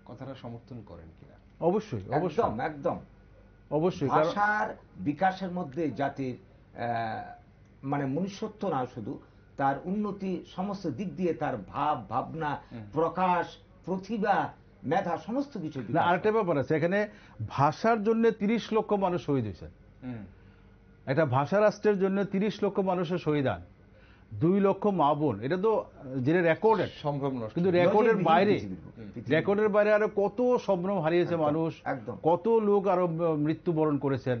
কথাটা সমর্থন করেন কিনা অবশ্যই একদম একদম অবশ্যই ভাষার বিকাশের মধ্যে জাতির মানে মনুষ্যত্ব না শুধু তার উন্নতি সমস্ত দিক দিয়ে তার ভাব ভাবনা প্রকাশ প্রতিভা মেধা সমস্ত কিছু আরেকটা ব্যাপার আছে এখানে ভাষার জন্য তিরিশ লক্ষ মানুষ শহীদ হয়েছে একটা ভাষা রাষ্ট্রের জন্য তিরিশ লক্ষ মানুষের শহীদ দুই লক্ষ মা বোন এটা তো যেটা রেকর্ড সম্ভ্রম কিন্তু রেকর্ডের বাইরে রেকর্ডের বাইরে আরো কত সম্ভ্রম হারিয়েছে মানুষ কত লোক আরো মৃত্যুবরণ করেছেন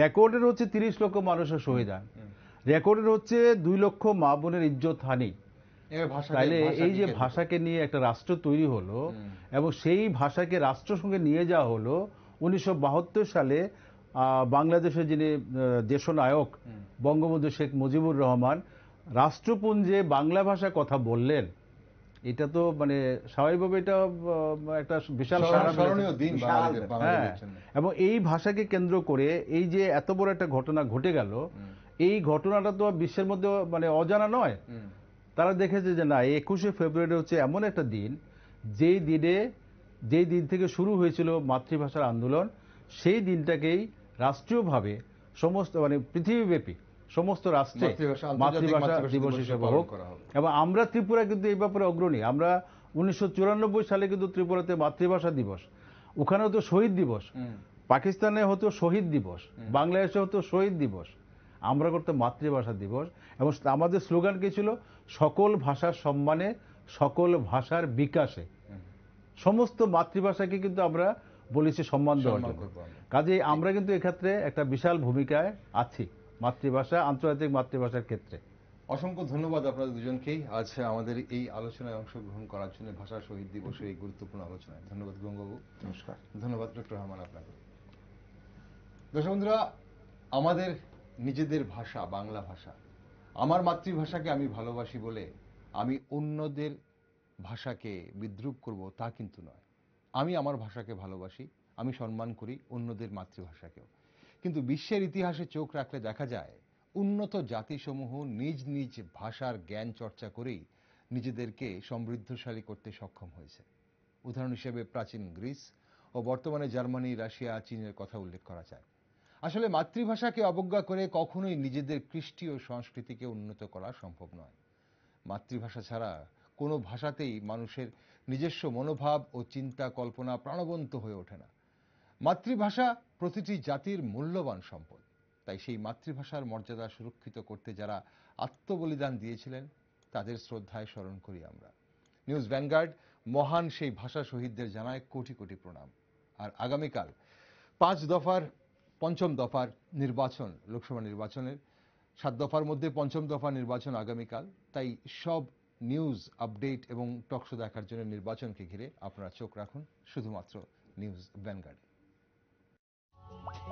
রেকর্ডের হচ্ছে তিরিশ লক্ষ মানুষের শহীদ হন রেকর্ডের হচ্ছে দুই লক্ষ মা বোনের ইজ্জত হানি তাহলে এই যে ভাষাকে নিয়ে একটা রাষ্ট্র তৈরি হলো এবং সেই ভাষাকে রাষ্ট্রের সঙ্গে নিয়ে যাওয়া হলো উনিশশো সালে বাংলাদেশের যিনি দেশনায়ক বঙ্গবন্ধু শেখ মুজিবুর রহমান রাষ্ট্রপুঞ্জে বাংলা ভাষা কথা বললেন এটা তো মানে স্বাভাবিকভাবে এটা একটা বিশাল হ্যাঁ। এবং এই ভাষাকে কেন্দ্র করে এই যে এত বড় একটা ঘটনা ঘটে গেল এই ঘটনাটা তো বিশ্বের মধ্যে মানে অজানা নয় তারা দেখেছে যে না একুশে ফেব্রুয়ারি হচ্ছে এমন একটা দিন যেই দিনে যেই দিন থেকে শুরু হয়েছিল মাতৃভাষার আন্দোলন সেই দিনটাকেই রাষ্ট্রীয়ভাবে সমস্ত মানে পৃথিবীব্যাপী সমস্ত রাষ্ট্রে মাতৃভাষা দিবস হিসেবে হোক এবং আমরা ত্রিপুরা কিন্তু এই ব্যাপারে অগ্রণী আমরা উনিশশো সালে কিন্তু ত্রিপুরাতে মাতৃভাষা দিবস ওখানে হতো শহীদ দিবস পাকিস্তানে হতো শহীদ দিবস বাংলাদেশে হতো শহীদ দিবস আমরা করতে মাতৃভাষা দিবস এবং আমাদের স্লোগান কি ছিল সকল ভাষার সম্মানে সকল ভাষার বিকাশে সমস্ত মাতৃভাষাকে কিন্তু আমরা বলেছি সম্মান দেওয়ার জন্য কাজে আমরা কিন্তু এক্ষেত্রে একটা বিশাল ভূমিকায় আছি মাতৃভাষা আন্তর্জাতিক মাতৃভাষার ক্ষেত্রে অসংখ্য ধন্যবাদ আপনাদের দুজনকেই আজ আমাদের এই আলোচনায় অংশগ্রহণ করার জন্য ভাষা শহীদ দিবস এই গুরুত্বপূর্ণ আলোচনায় ধন্যবাদ গঙ্গবাবু নমস্কার ধন্যবাদ ডক্টর রহমান আপনাকে দর্শক বন্ধুরা আমাদের নিজেদের ভাষা বাংলা ভাষা আমার মাতৃভাষাকে আমি ভালোবাসি বলে আমি অন্যদের ভাষাকে বিদ্রুপ করব তা কিন্তু নয় আমি আমার ভাষাকে ভালোবাসি আমি সম্মান করি অন্যদের মাতৃভাষাকেও কিন্তু বিশ্বের ইতিহাসে চোখ রাখলে দেখা যায় উন্নত জাতিসমূহ নিজ নিজ ভাষার জ্ঞান চর্চা করেই নিজেদেরকে সমৃদ্ধশালী করতে সক্ষম হয়েছে উদাহরণ হিসেবে প্রাচীন গ্রিস ও বর্তমানে জার্মানি রাশিয়া চীনের কথা উল্লেখ করা যায় আসলে মাতৃভাষাকে অবজ্ঞা করে কখনোই নিজেদের কৃষ্টি ও সংস্কৃতিকে উন্নত করা সম্ভব নয় মাতৃভাষা ছাড়া কোনো ভাষাতেই মানুষের নিজস্ব মনোভাব ও চিন্তা কল্পনা প্রাণবন্ত হয়ে ওঠে না মাতৃভাষা প্রতিটি জাতির মূল্যবান সম্পদ তাই সেই মাতৃভাষার মর্যাদা সুরক্ষিত করতে যারা আত্মবলিদান দিয়েছিলেন তাদের শ্রদ্ধায় স্মরণ করি আমরা নিউজ ভ্যানগার্ড মহান সেই ভাষা শহীদদের জানায় কোটি কোটি প্রণাম আর আগামীকাল পাঁচ দফার পঞ্চম দফার নির্বাচন লোকসভা নির্বাচনের সাত দফার মধ্যে পঞ্চম দফা নির্বাচন আগামীকাল তাই সব নিউজ আপডেট এবং টকশো দেখার জন্য নির্বাচনকে ঘিরে আপনারা চোখ রাখুন শুধুমাত্র নিউজ ভ্যানগার্ডে you